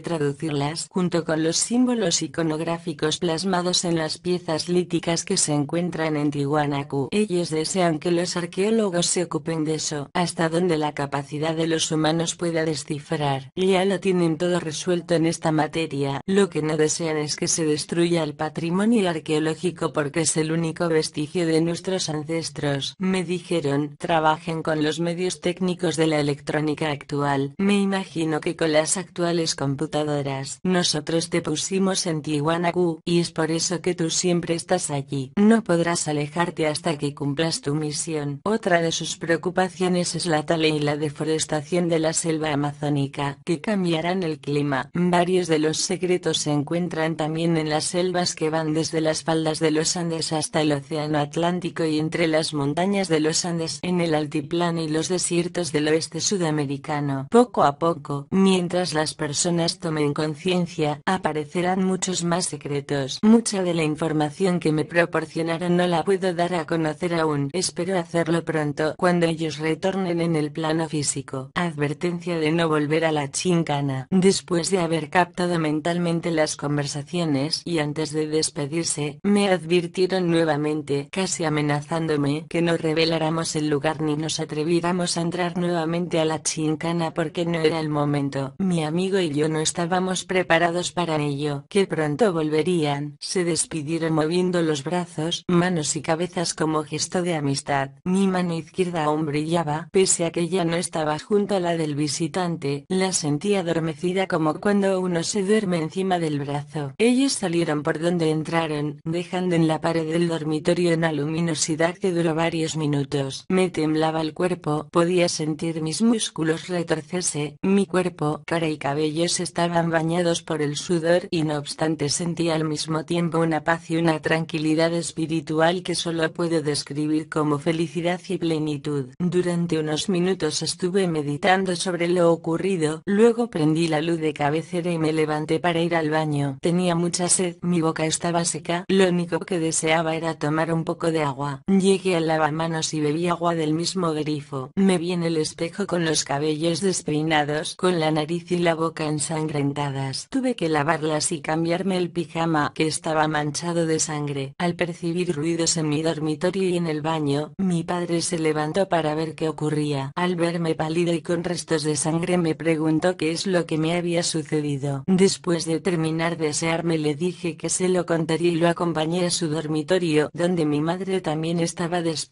traducirlas junto con los símbolos iconográficos plasmados en las piezas líticas que se encuentran en Tiwanaku. Ellos desean que los arqueólogos se ocupen de eso hasta donde la capacidad de los humanos pueda descifrar. Ya lo tienen todo resuelto en esta materia. Lo que no desean es que se destruya el patrimonio arqueológico porque es el único vestigio de nuestros ancestros me dijeron, trabajen con los medios técnicos de la electrónica actual, me imagino que con las actuales computadoras. Nosotros te pusimos en Tijuana Q, y es por eso que tú siempre estás allí. No podrás alejarte hasta que cumplas tu misión. Otra de sus preocupaciones es la tala y la deforestación de la selva amazónica, que cambiarán el clima. Varios de los secretos se encuentran también en las selvas que van desde las faldas de los Andes hasta el Océano Atlántico y entre las montañas montañas de los Andes en el altiplano y los desiertos del oeste sudamericano. Poco a poco, mientras las personas tomen conciencia, aparecerán muchos más secretos. Mucha de la información que me proporcionaron no la puedo dar a conocer aún. Espero hacerlo pronto, cuando ellos retornen en el plano físico. Advertencia de no volver a la chincana. Después de haber captado mentalmente las conversaciones y antes de despedirse, me advirtieron nuevamente, casi amenazándome, que no reveláramos el lugar ni nos atreviéramos a entrar nuevamente a la chincana porque no era el momento. Mi amigo y yo no estábamos preparados para ello. Que pronto volverían. Se despidieron moviendo los brazos, manos y cabezas como gesto de amistad. Mi mano izquierda aún brillaba, pese a que ya no estaba junto a la del visitante. La sentía adormecida como cuando uno se duerme encima del brazo. Ellos salieron por donde entraron, dejando en la pared del dormitorio una luminosidad que duró varios minutos. Me temblaba el cuerpo, podía sentir mis músculos retorcerse, mi cuerpo, cara y cabellos estaban bañados por el sudor y no obstante sentía al mismo tiempo una paz y una tranquilidad espiritual que solo puedo describir como felicidad y plenitud. Durante unos minutos estuve meditando sobre lo ocurrido, luego prendí la luz de cabecera y me levanté para ir al baño. Tenía mucha sed, mi boca estaba seca, lo único que deseaba era tomar un poco de agua. Llegué al la manos y bebí agua del mismo grifo. Me vi en el espejo con los cabellos despeinados, con la nariz y la boca ensangrentadas. Tuve que lavarlas y cambiarme el pijama que estaba manchado de sangre. Al percibir ruidos en mi dormitorio y en el baño, mi padre se levantó para ver qué ocurría. Al verme pálido y con restos de sangre me preguntó qué es lo que me había sucedido. Después de terminar de asearme le dije que se lo contaría y lo acompañé a su dormitorio, donde mi madre también estaba despierta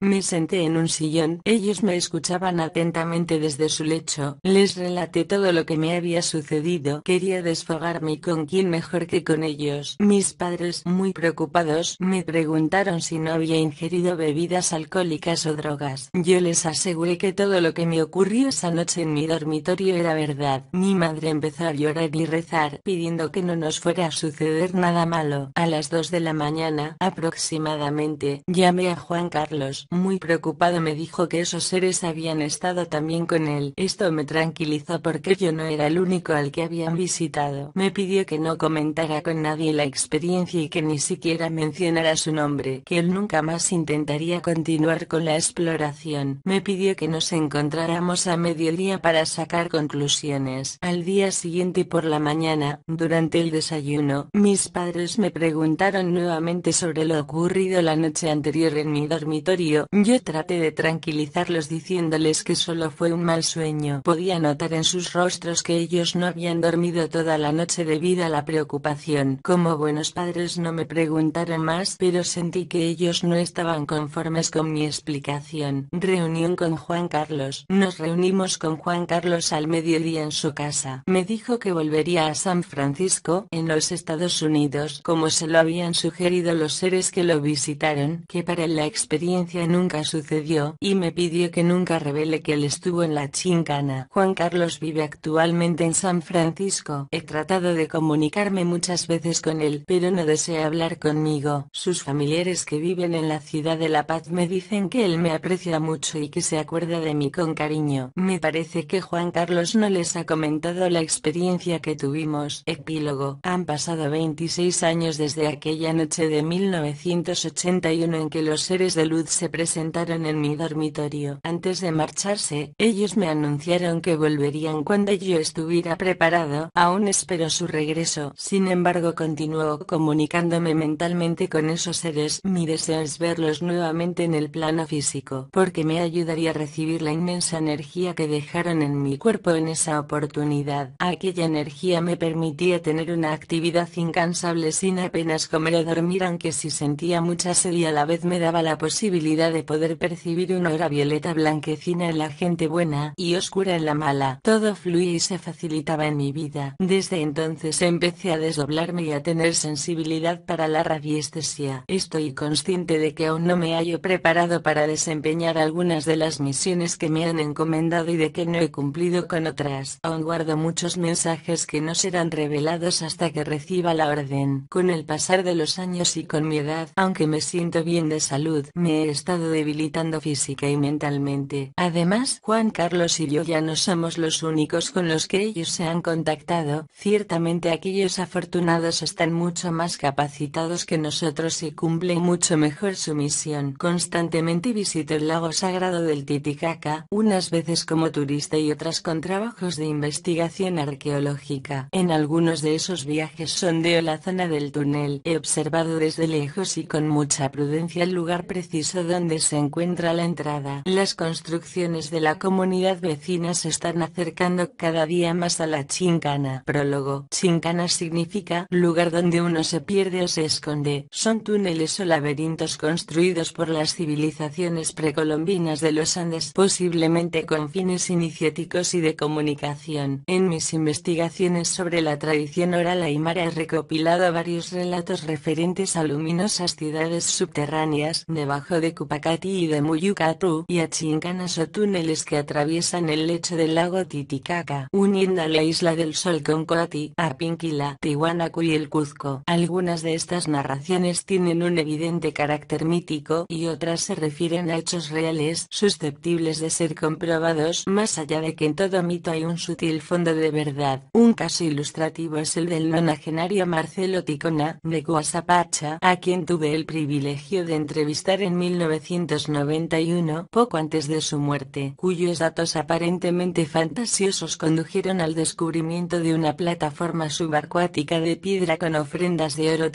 me senté en un sillón, ellos me escuchaban atentamente desde su lecho, les relaté todo lo que me había sucedido, quería desfogarme con quién mejor que con ellos. Mis padres, muy preocupados, me preguntaron si no había ingerido bebidas alcohólicas o drogas. Yo les aseguré que todo lo que me ocurrió esa noche en mi dormitorio era verdad. Mi madre empezó a llorar y rezar, pidiendo que no nos fuera a suceder nada malo. A las 2 de la mañana, aproximadamente, llamé a Juan Carlos, muy preocupado, me dijo que esos seres habían estado también con él. Esto me tranquilizó porque yo no era el único al que habían visitado. Me pidió que no comentara con nadie la experiencia y que ni siquiera mencionara su nombre, que él nunca más intentaría continuar con la exploración. Me pidió que nos encontráramos a mediodía para sacar conclusiones. Al día siguiente por la mañana, durante el desayuno, mis padres me preguntaron nuevamente sobre lo ocurrido la noche anterior en mi dormitorio dormitorio. Yo traté de tranquilizarlos diciéndoles que solo fue un mal sueño. Podía notar en sus rostros que ellos no habían dormido toda la noche debido a la preocupación. Como buenos padres no me preguntaron más, pero sentí que ellos no estaban conformes con mi explicación. Reunión con Juan Carlos. Nos reunimos con Juan Carlos al mediodía en su casa. Me dijo que volvería a San Francisco, en los Estados Unidos, como se lo habían sugerido los seres que lo visitaron, que para la experiencia nunca sucedió y me pidió que nunca revele que él estuvo en la chincana. Juan Carlos vive actualmente en San Francisco. He tratado de comunicarme muchas veces con él, pero no desea hablar conmigo. Sus familiares que viven en la ciudad de La Paz me dicen que él me aprecia mucho y que se acuerda de mí con cariño. Me parece que Juan Carlos no les ha comentado la experiencia que tuvimos. Epílogo. Han pasado 26 años desde aquella noche de 1981 en que los seres de luz se presentaron en mi dormitorio. Antes de marcharse, ellos me anunciaron que volverían cuando yo estuviera preparado. Aún espero su regreso. Sin embargo, continuó comunicándome mentalmente con esos seres. Mi deseo es verlos nuevamente en el plano físico, porque me ayudaría a recibir la inmensa energía que dejaron en mi cuerpo en esa oportunidad. Aquella energía me permitía tener una actividad incansable sin apenas comer o dormir, aunque si sentía mucha sed y a la vez me daba la posibilidad de poder percibir una hora violeta blanquecina en la gente buena y oscura en la mala. Todo fluía y se facilitaba en mi vida. Desde entonces empecé a desdoblarme y a tener sensibilidad para la radiestesia. Estoy consciente de que aún no me hallo preparado para desempeñar algunas de las misiones que me han encomendado y de que no he cumplido con otras. Aún guardo muchos mensajes que no serán revelados hasta que reciba la orden. Con el pasar de los años y con mi edad, aunque me siento bien de salud, me he estado debilitando física y mentalmente. Además, Juan Carlos y yo ya no somos los únicos con los que ellos se han contactado. Ciertamente aquellos afortunados están mucho más capacitados que nosotros y cumplen mucho mejor su misión. Constantemente visito el lago sagrado del Titicaca, unas veces como turista y otras con trabajos de investigación arqueológica. En algunos de esos viajes sondeo la zona del túnel. He observado desde lejos y con mucha prudencia el lugar preciso. Donde dónde se encuentra la entrada. Las construcciones de la comunidad vecina se están acercando cada día más a la chincana. Prólogo. Chincana significa lugar donde uno se pierde o se esconde. Son túneles o laberintos construidos por las civilizaciones precolombinas de los Andes, posiblemente con fines iniciáticos y de comunicación. En mis investigaciones sobre la tradición oral aymara he recopilado varios relatos referentes a luminosas ciudades subterráneas, nevadas de Cupacati y de Muyucatru y a chincanas o túneles que atraviesan el lecho del lago Titicaca, uniendo a la isla del Sol con Coati, Apinquila, Tihuanacu y el Cuzco. Algunas de estas narraciones tienen un evidente carácter mítico y otras se refieren a hechos reales susceptibles de ser comprobados, más allá de que en todo mito hay un sutil fondo de verdad. Un caso ilustrativo es el del nonagenario Marcelo Ticona, de Guasapacha, a quien tuve el privilegio de entrevistar en 1991, poco antes de su muerte, cuyos datos aparentemente fantasiosos condujeron al descubrimiento de una plataforma subacuática de piedra con ofrendas de oro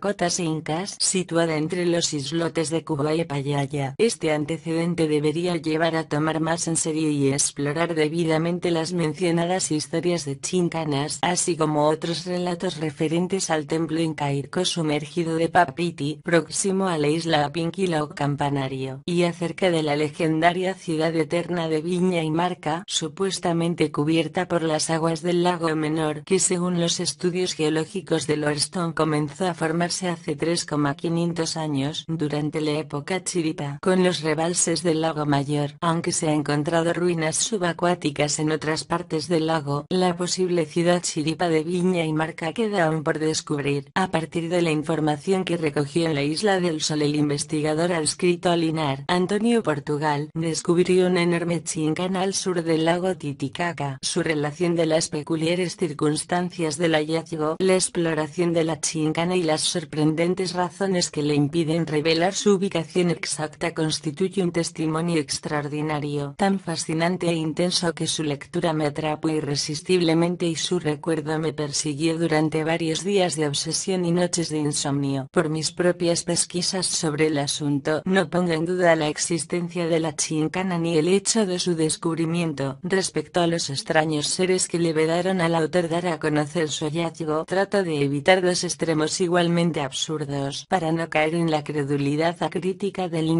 cotas e incas situada entre los islotes de Cuba y Payaya. Este antecedente debería llevar a tomar más en serio y explorar debidamente las mencionadas historias de Chincanas, así como otros relatos referentes al templo incairco sumergido de Papiti, próximo a la isla Pinky o Campanario y acerca de la legendaria ciudad eterna de Viña y Marca, supuestamente cubierta por las aguas del lago Menor, que según los estudios geológicos de Lorston comenzó a formarse hace 3,500 años durante la época chiripa con los rebalses del lago Mayor. Aunque se han encontrado ruinas subacuáticas en otras partes del lago, la posible ciudad chiripa de Viña y Marca queda aún por descubrir. A partir de la información que recogió en la isla del Sol el investigador al adscrito e a Linar, Antonio Portugal, descubrió una enorme chincana al sur del lago Titicaca. Su relación de las peculiares circunstancias del hallazgo, la exploración de la chincana y las sorprendentes razones que le impiden revelar su ubicación exacta constituye un testimonio extraordinario, tan fascinante e intenso que su lectura me atrapó irresistiblemente y su recuerdo me persiguió durante varios días de obsesión y noches de insomnio por mis propias pesquisas sobre las no ponga en duda la existencia de la chincana ni el hecho de su descubrimiento. Respecto a los extraños seres que le vedaron al autor dar a conocer su hallazgo, trata de evitar dos extremos igualmente absurdos para no caer en la credulidad acrítica del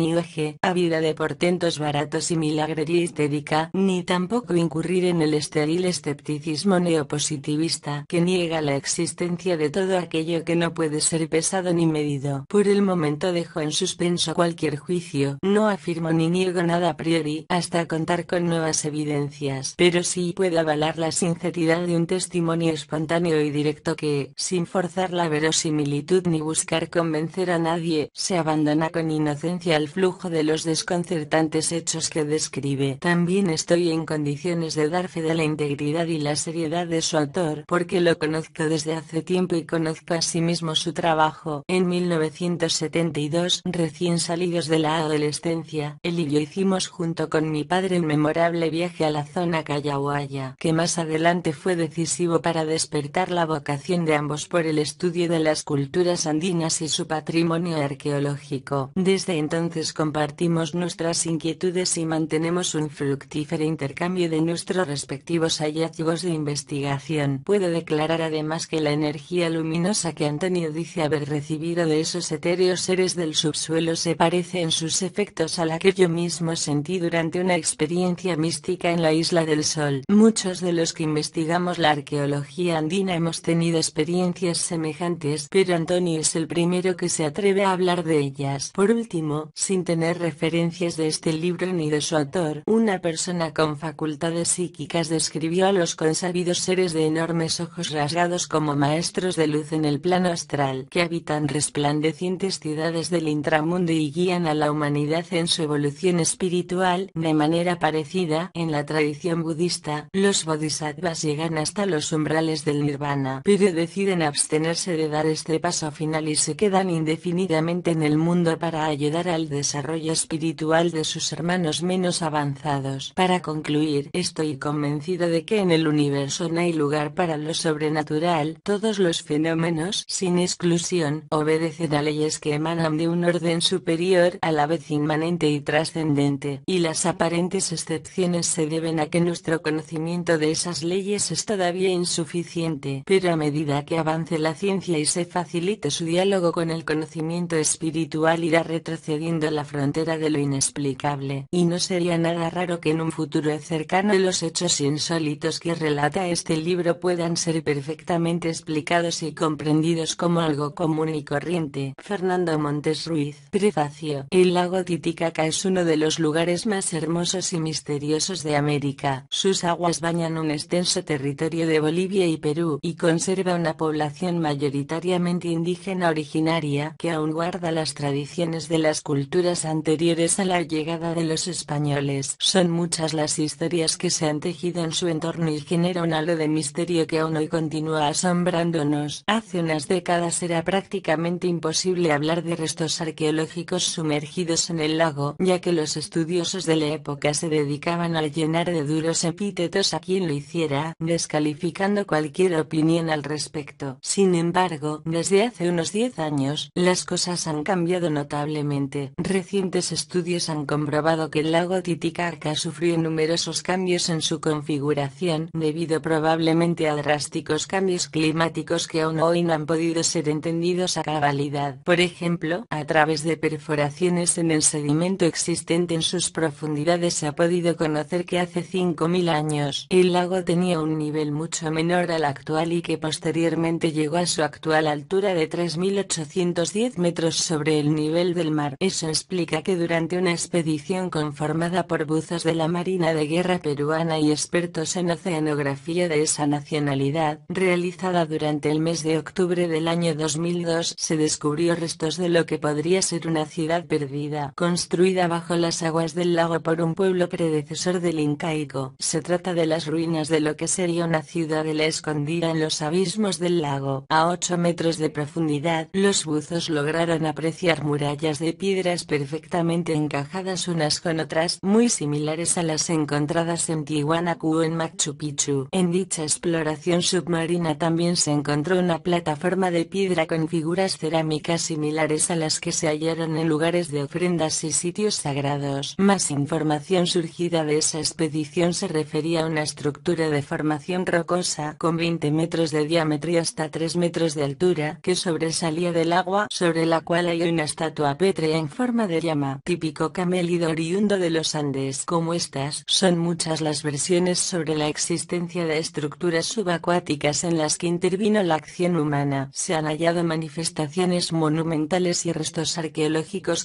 A vida de portentos baratos y milagrería histérica, ni tampoco incurrir en el estéril escepticismo neopositivista que niega la existencia de todo aquello que no puede ser pesado ni medido. Por el momento dejó en suspensión a cualquier juicio, no afirmo ni niego nada a priori hasta contar con nuevas evidencias, pero sí puedo avalar la sinceridad de un testimonio espontáneo y directo que, sin forzar la verosimilitud ni buscar convencer a nadie, se abandona con inocencia al flujo de los desconcertantes hechos que describe. También estoy en condiciones de dar fe de la integridad y la seriedad de su autor, porque lo conozco desde hace tiempo y conozco asimismo sí su trabajo. En 1972 recién sin salidos de la adolescencia, él y yo hicimos junto con mi padre un memorable viaje a la zona callahuaya, que más adelante fue decisivo para despertar la vocación de ambos por el estudio de las culturas andinas y su patrimonio arqueológico. Desde entonces compartimos nuestras inquietudes y mantenemos un fructífero intercambio de nuestros respectivos hallazgos de investigación. Puedo declarar además que la energía luminosa que Antonio dice haber recibido de esos etéreos seres del subsuelo se parece en sus efectos a la que yo mismo sentí durante una experiencia mística en la Isla del Sol. Muchos de los que investigamos la arqueología andina hemos tenido experiencias semejantes, pero Antonio es el primero que se atreve a hablar de ellas. Por último, sin tener referencias de este libro ni de su autor, una persona con facultades psíquicas describió a los consabidos seres de enormes ojos rasgados como maestros de luz en el plano astral, que habitan resplandecientes ciudades del intramundo y guían a la humanidad en su evolución espiritual. De manera parecida, en la tradición budista, los bodhisattvas llegan hasta los umbrales del nirvana, pero deciden abstenerse de dar este paso final y se quedan indefinidamente en el mundo para ayudar al desarrollo espiritual de sus hermanos menos avanzados. Para concluir, estoy convencido de que en el universo no hay lugar para lo sobrenatural, todos los fenómenos, sin exclusión, obedecen a leyes que emanan de un orden superior a la vez inmanente y trascendente, y las aparentes excepciones se deben a que nuestro conocimiento de esas leyes es todavía insuficiente, pero a medida que avance la ciencia y se facilite su diálogo con el conocimiento espiritual irá retrocediendo la frontera de lo inexplicable, y no sería nada raro que en un futuro cercano los hechos insólitos que relata este libro puedan ser perfectamente explicados y comprendidos como algo común y corriente. Fernando Montes Ruiz, el lago Titicaca es uno de los lugares más hermosos y misteriosos de América. Sus aguas bañan un extenso territorio de Bolivia y Perú y conserva una población mayoritariamente indígena originaria que aún guarda las tradiciones de las culturas anteriores a la llegada de los españoles. Son muchas las historias que se han tejido en su entorno y genera un halo de misterio que aún hoy continúa asombrándonos. Hace unas décadas era prácticamente imposible hablar de restos arqueológicos sumergidos en el lago, ya que los estudiosos de la época se dedicaban a llenar de duros epítetos a quien lo hiciera, descalificando cualquier opinión al respecto. Sin embargo, desde hace unos 10 años, las cosas han cambiado notablemente. Recientes estudios han comprobado que el lago Titicaca sufrió numerosos cambios en su configuración, debido probablemente a drásticos cambios climáticos que aún hoy no han podido ser entendidos a cabalidad. Por ejemplo, a través de perforaciones en el sedimento existente en sus profundidades se ha podido conocer que hace 5.000 años el lago tenía un nivel mucho menor al actual y que posteriormente llegó a su actual altura de 3.810 metros sobre el nivel del mar. Eso explica que durante una expedición conformada por buzos de la Marina de Guerra peruana y expertos en oceanografía de esa nacionalidad, realizada durante el mes de octubre del año 2002, se descubrió restos de lo que podría ser una ciudad perdida, construida bajo las aguas del lago por un pueblo predecesor del incaico. Se trata de las ruinas de lo que sería una ciudad de la escondida en los abismos del lago. A 8 metros de profundidad, los buzos lograron apreciar murallas de piedras perfectamente encajadas unas con otras, muy similares a las encontradas en Tiwanaku o en Machu Picchu. En dicha exploración submarina también se encontró una plataforma de piedra con figuras cerámicas similares a las que se hallan en lugares de ofrendas y sitios sagrados. Más información surgida de esa expedición se refería a una estructura de formación rocosa con 20 metros de diámetro y hasta 3 metros de altura que sobresalía del agua sobre la cual hay una estatua pétrea en forma de llama, típico camélido oriundo de los Andes. Como estas, son muchas las versiones sobre la existencia de estructuras subacuáticas en las que intervino la acción humana. Se han hallado manifestaciones monumentales y restos arqueológicos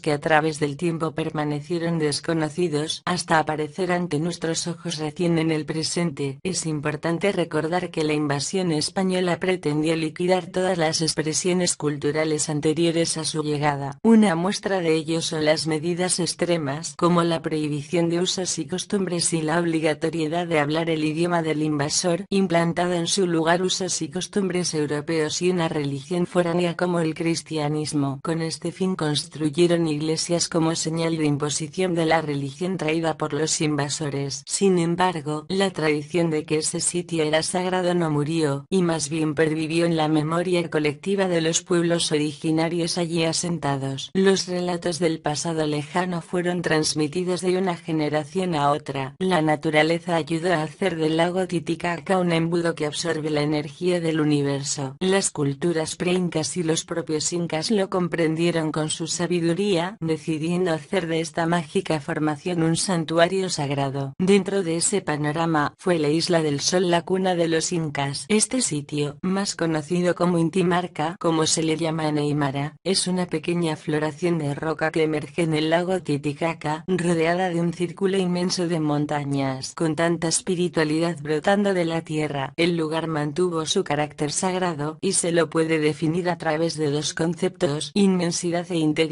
que a través del tiempo permanecieron desconocidos hasta aparecer ante nuestros ojos recién en el presente. Es importante recordar que la invasión española pretendió liquidar todas las expresiones culturales anteriores a su llegada. Una muestra de ello son las medidas extremas como la prohibición de usos y costumbres y la obligatoriedad de hablar el idioma del invasor, implantado en su lugar usos y costumbres europeos y una religión foránea como el cristianismo. Con este fin constante destruyeron iglesias como señal de imposición de la religión traída por los invasores. Sin embargo, la tradición de que ese sitio era sagrado no murió, y más bien pervivió en la memoria colectiva de los pueblos originarios allí asentados. Los relatos del pasado lejano fueron transmitidos de una generación a otra. La naturaleza ayudó a hacer del lago Titicaca un embudo que absorbe la energía del universo. Las culturas pre-incas y los propios incas lo comprendieron con sus sabiduría, decidiendo hacer de esta mágica formación un santuario sagrado. Dentro de ese panorama fue la Isla del Sol la cuna de los incas. Este sitio, más conocido como Intimarca, como se le llama en Aymara, es una pequeña floración de roca que emerge en el lago Titicaca, rodeada de un círculo inmenso de montañas, con tanta espiritualidad brotando de la tierra. El lugar mantuvo su carácter sagrado y se lo puede definir a través de dos conceptos, inmensidad e integridad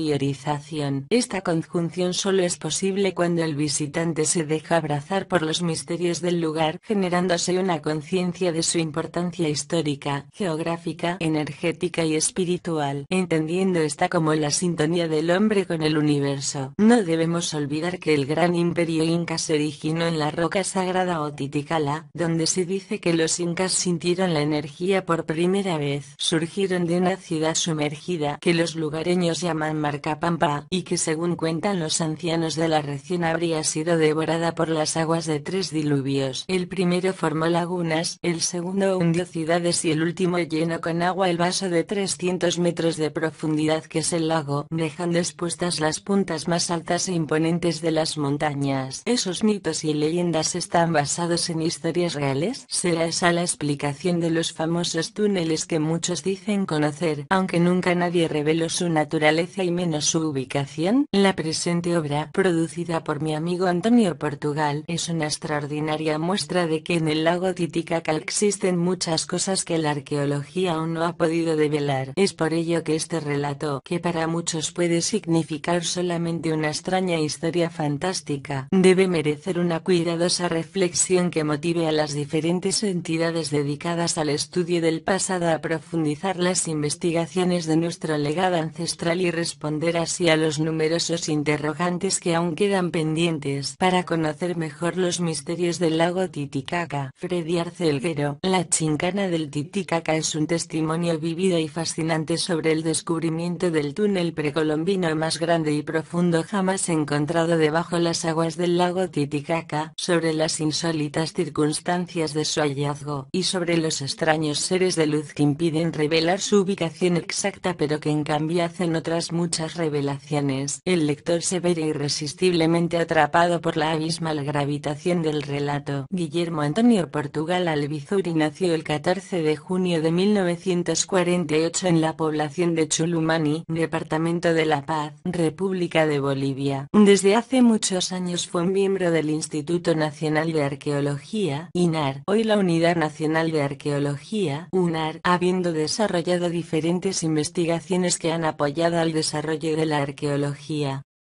esta conjunción solo es posible cuando el visitante se deja abrazar por los misterios del lugar, generándose una conciencia de su importancia histórica, geográfica, energética y espiritual, entendiendo esta como la sintonía del hombre con el universo. No debemos olvidar que el gran imperio inca se originó en la roca sagrada o Titicala, donde se dice que los incas sintieron la energía por primera vez. Surgieron de una ciudad sumergida que los lugareños llaman marca Pampa y que según cuentan los ancianos de la región habría sido devorada por las aguas de tres diluvios. El primero formó lagunas, el segundo hundió ciudades y el último llenó con agua el vaso de 300 metros de profundidad que es el lago, dejando expuestas las puntas más altas e imponentes de las montañas. ¿Esos mitos y leyendas están basados en historias reales? ¿Será esa la explicación de los famosos túneles que muchos dicen conocer, aunque nunca nadie reveló su naturaleza menos su ubicación. La presente obra, producida por mi amigo Antonio Portugal, es una extraordinaria muestra de que en el lago Titicaca existen muchas cosas que la arqueología aún no ha podido develar. Es por ello que este relato, que para muchos puede significar solamente una extraña historia fantástica, debe merecer una cuidadosa reflexión que motive a las diferentes entidades dedicadas al estudio del pasado a profundizar las investigaciones de nuestro legado ancestral y responder así a los numerosos interrogantes que aún quedan pendientes para conocer mejor los misterios del lago Titicaca. Freddy Arcelguero, La Chincana del Titicaca es un testimonio vivido y fascinante sobre el descubrimiento del túnel precolombino más grande y profundo jamás encontrado debajo las aguas del lago Titicaca, sobre las insólitas circunstancias de su hallazgo y sobre los extraños seres de luz que impiden revelar su ubicación exacta pero que en cambio hacen otras muchas muchas revelaciones, el lector se verá irresistiblemente atrapado por la abismal gravitación del relato. Guillermo Antonio Portugal Albizuri nació el 14 de junio de 1948 en la población de Chulumani, Departamento de la Paz, República de Bolivia. Desde hace muchos años fue miembro del Instituto Nacional de Arqueología, INAR, hoy la Unidad Nacional de Arqueología, UNAR, habiendo desarrollado diferentes investigaciones que han apoyado al desarrollo desarrollo de la arqueología.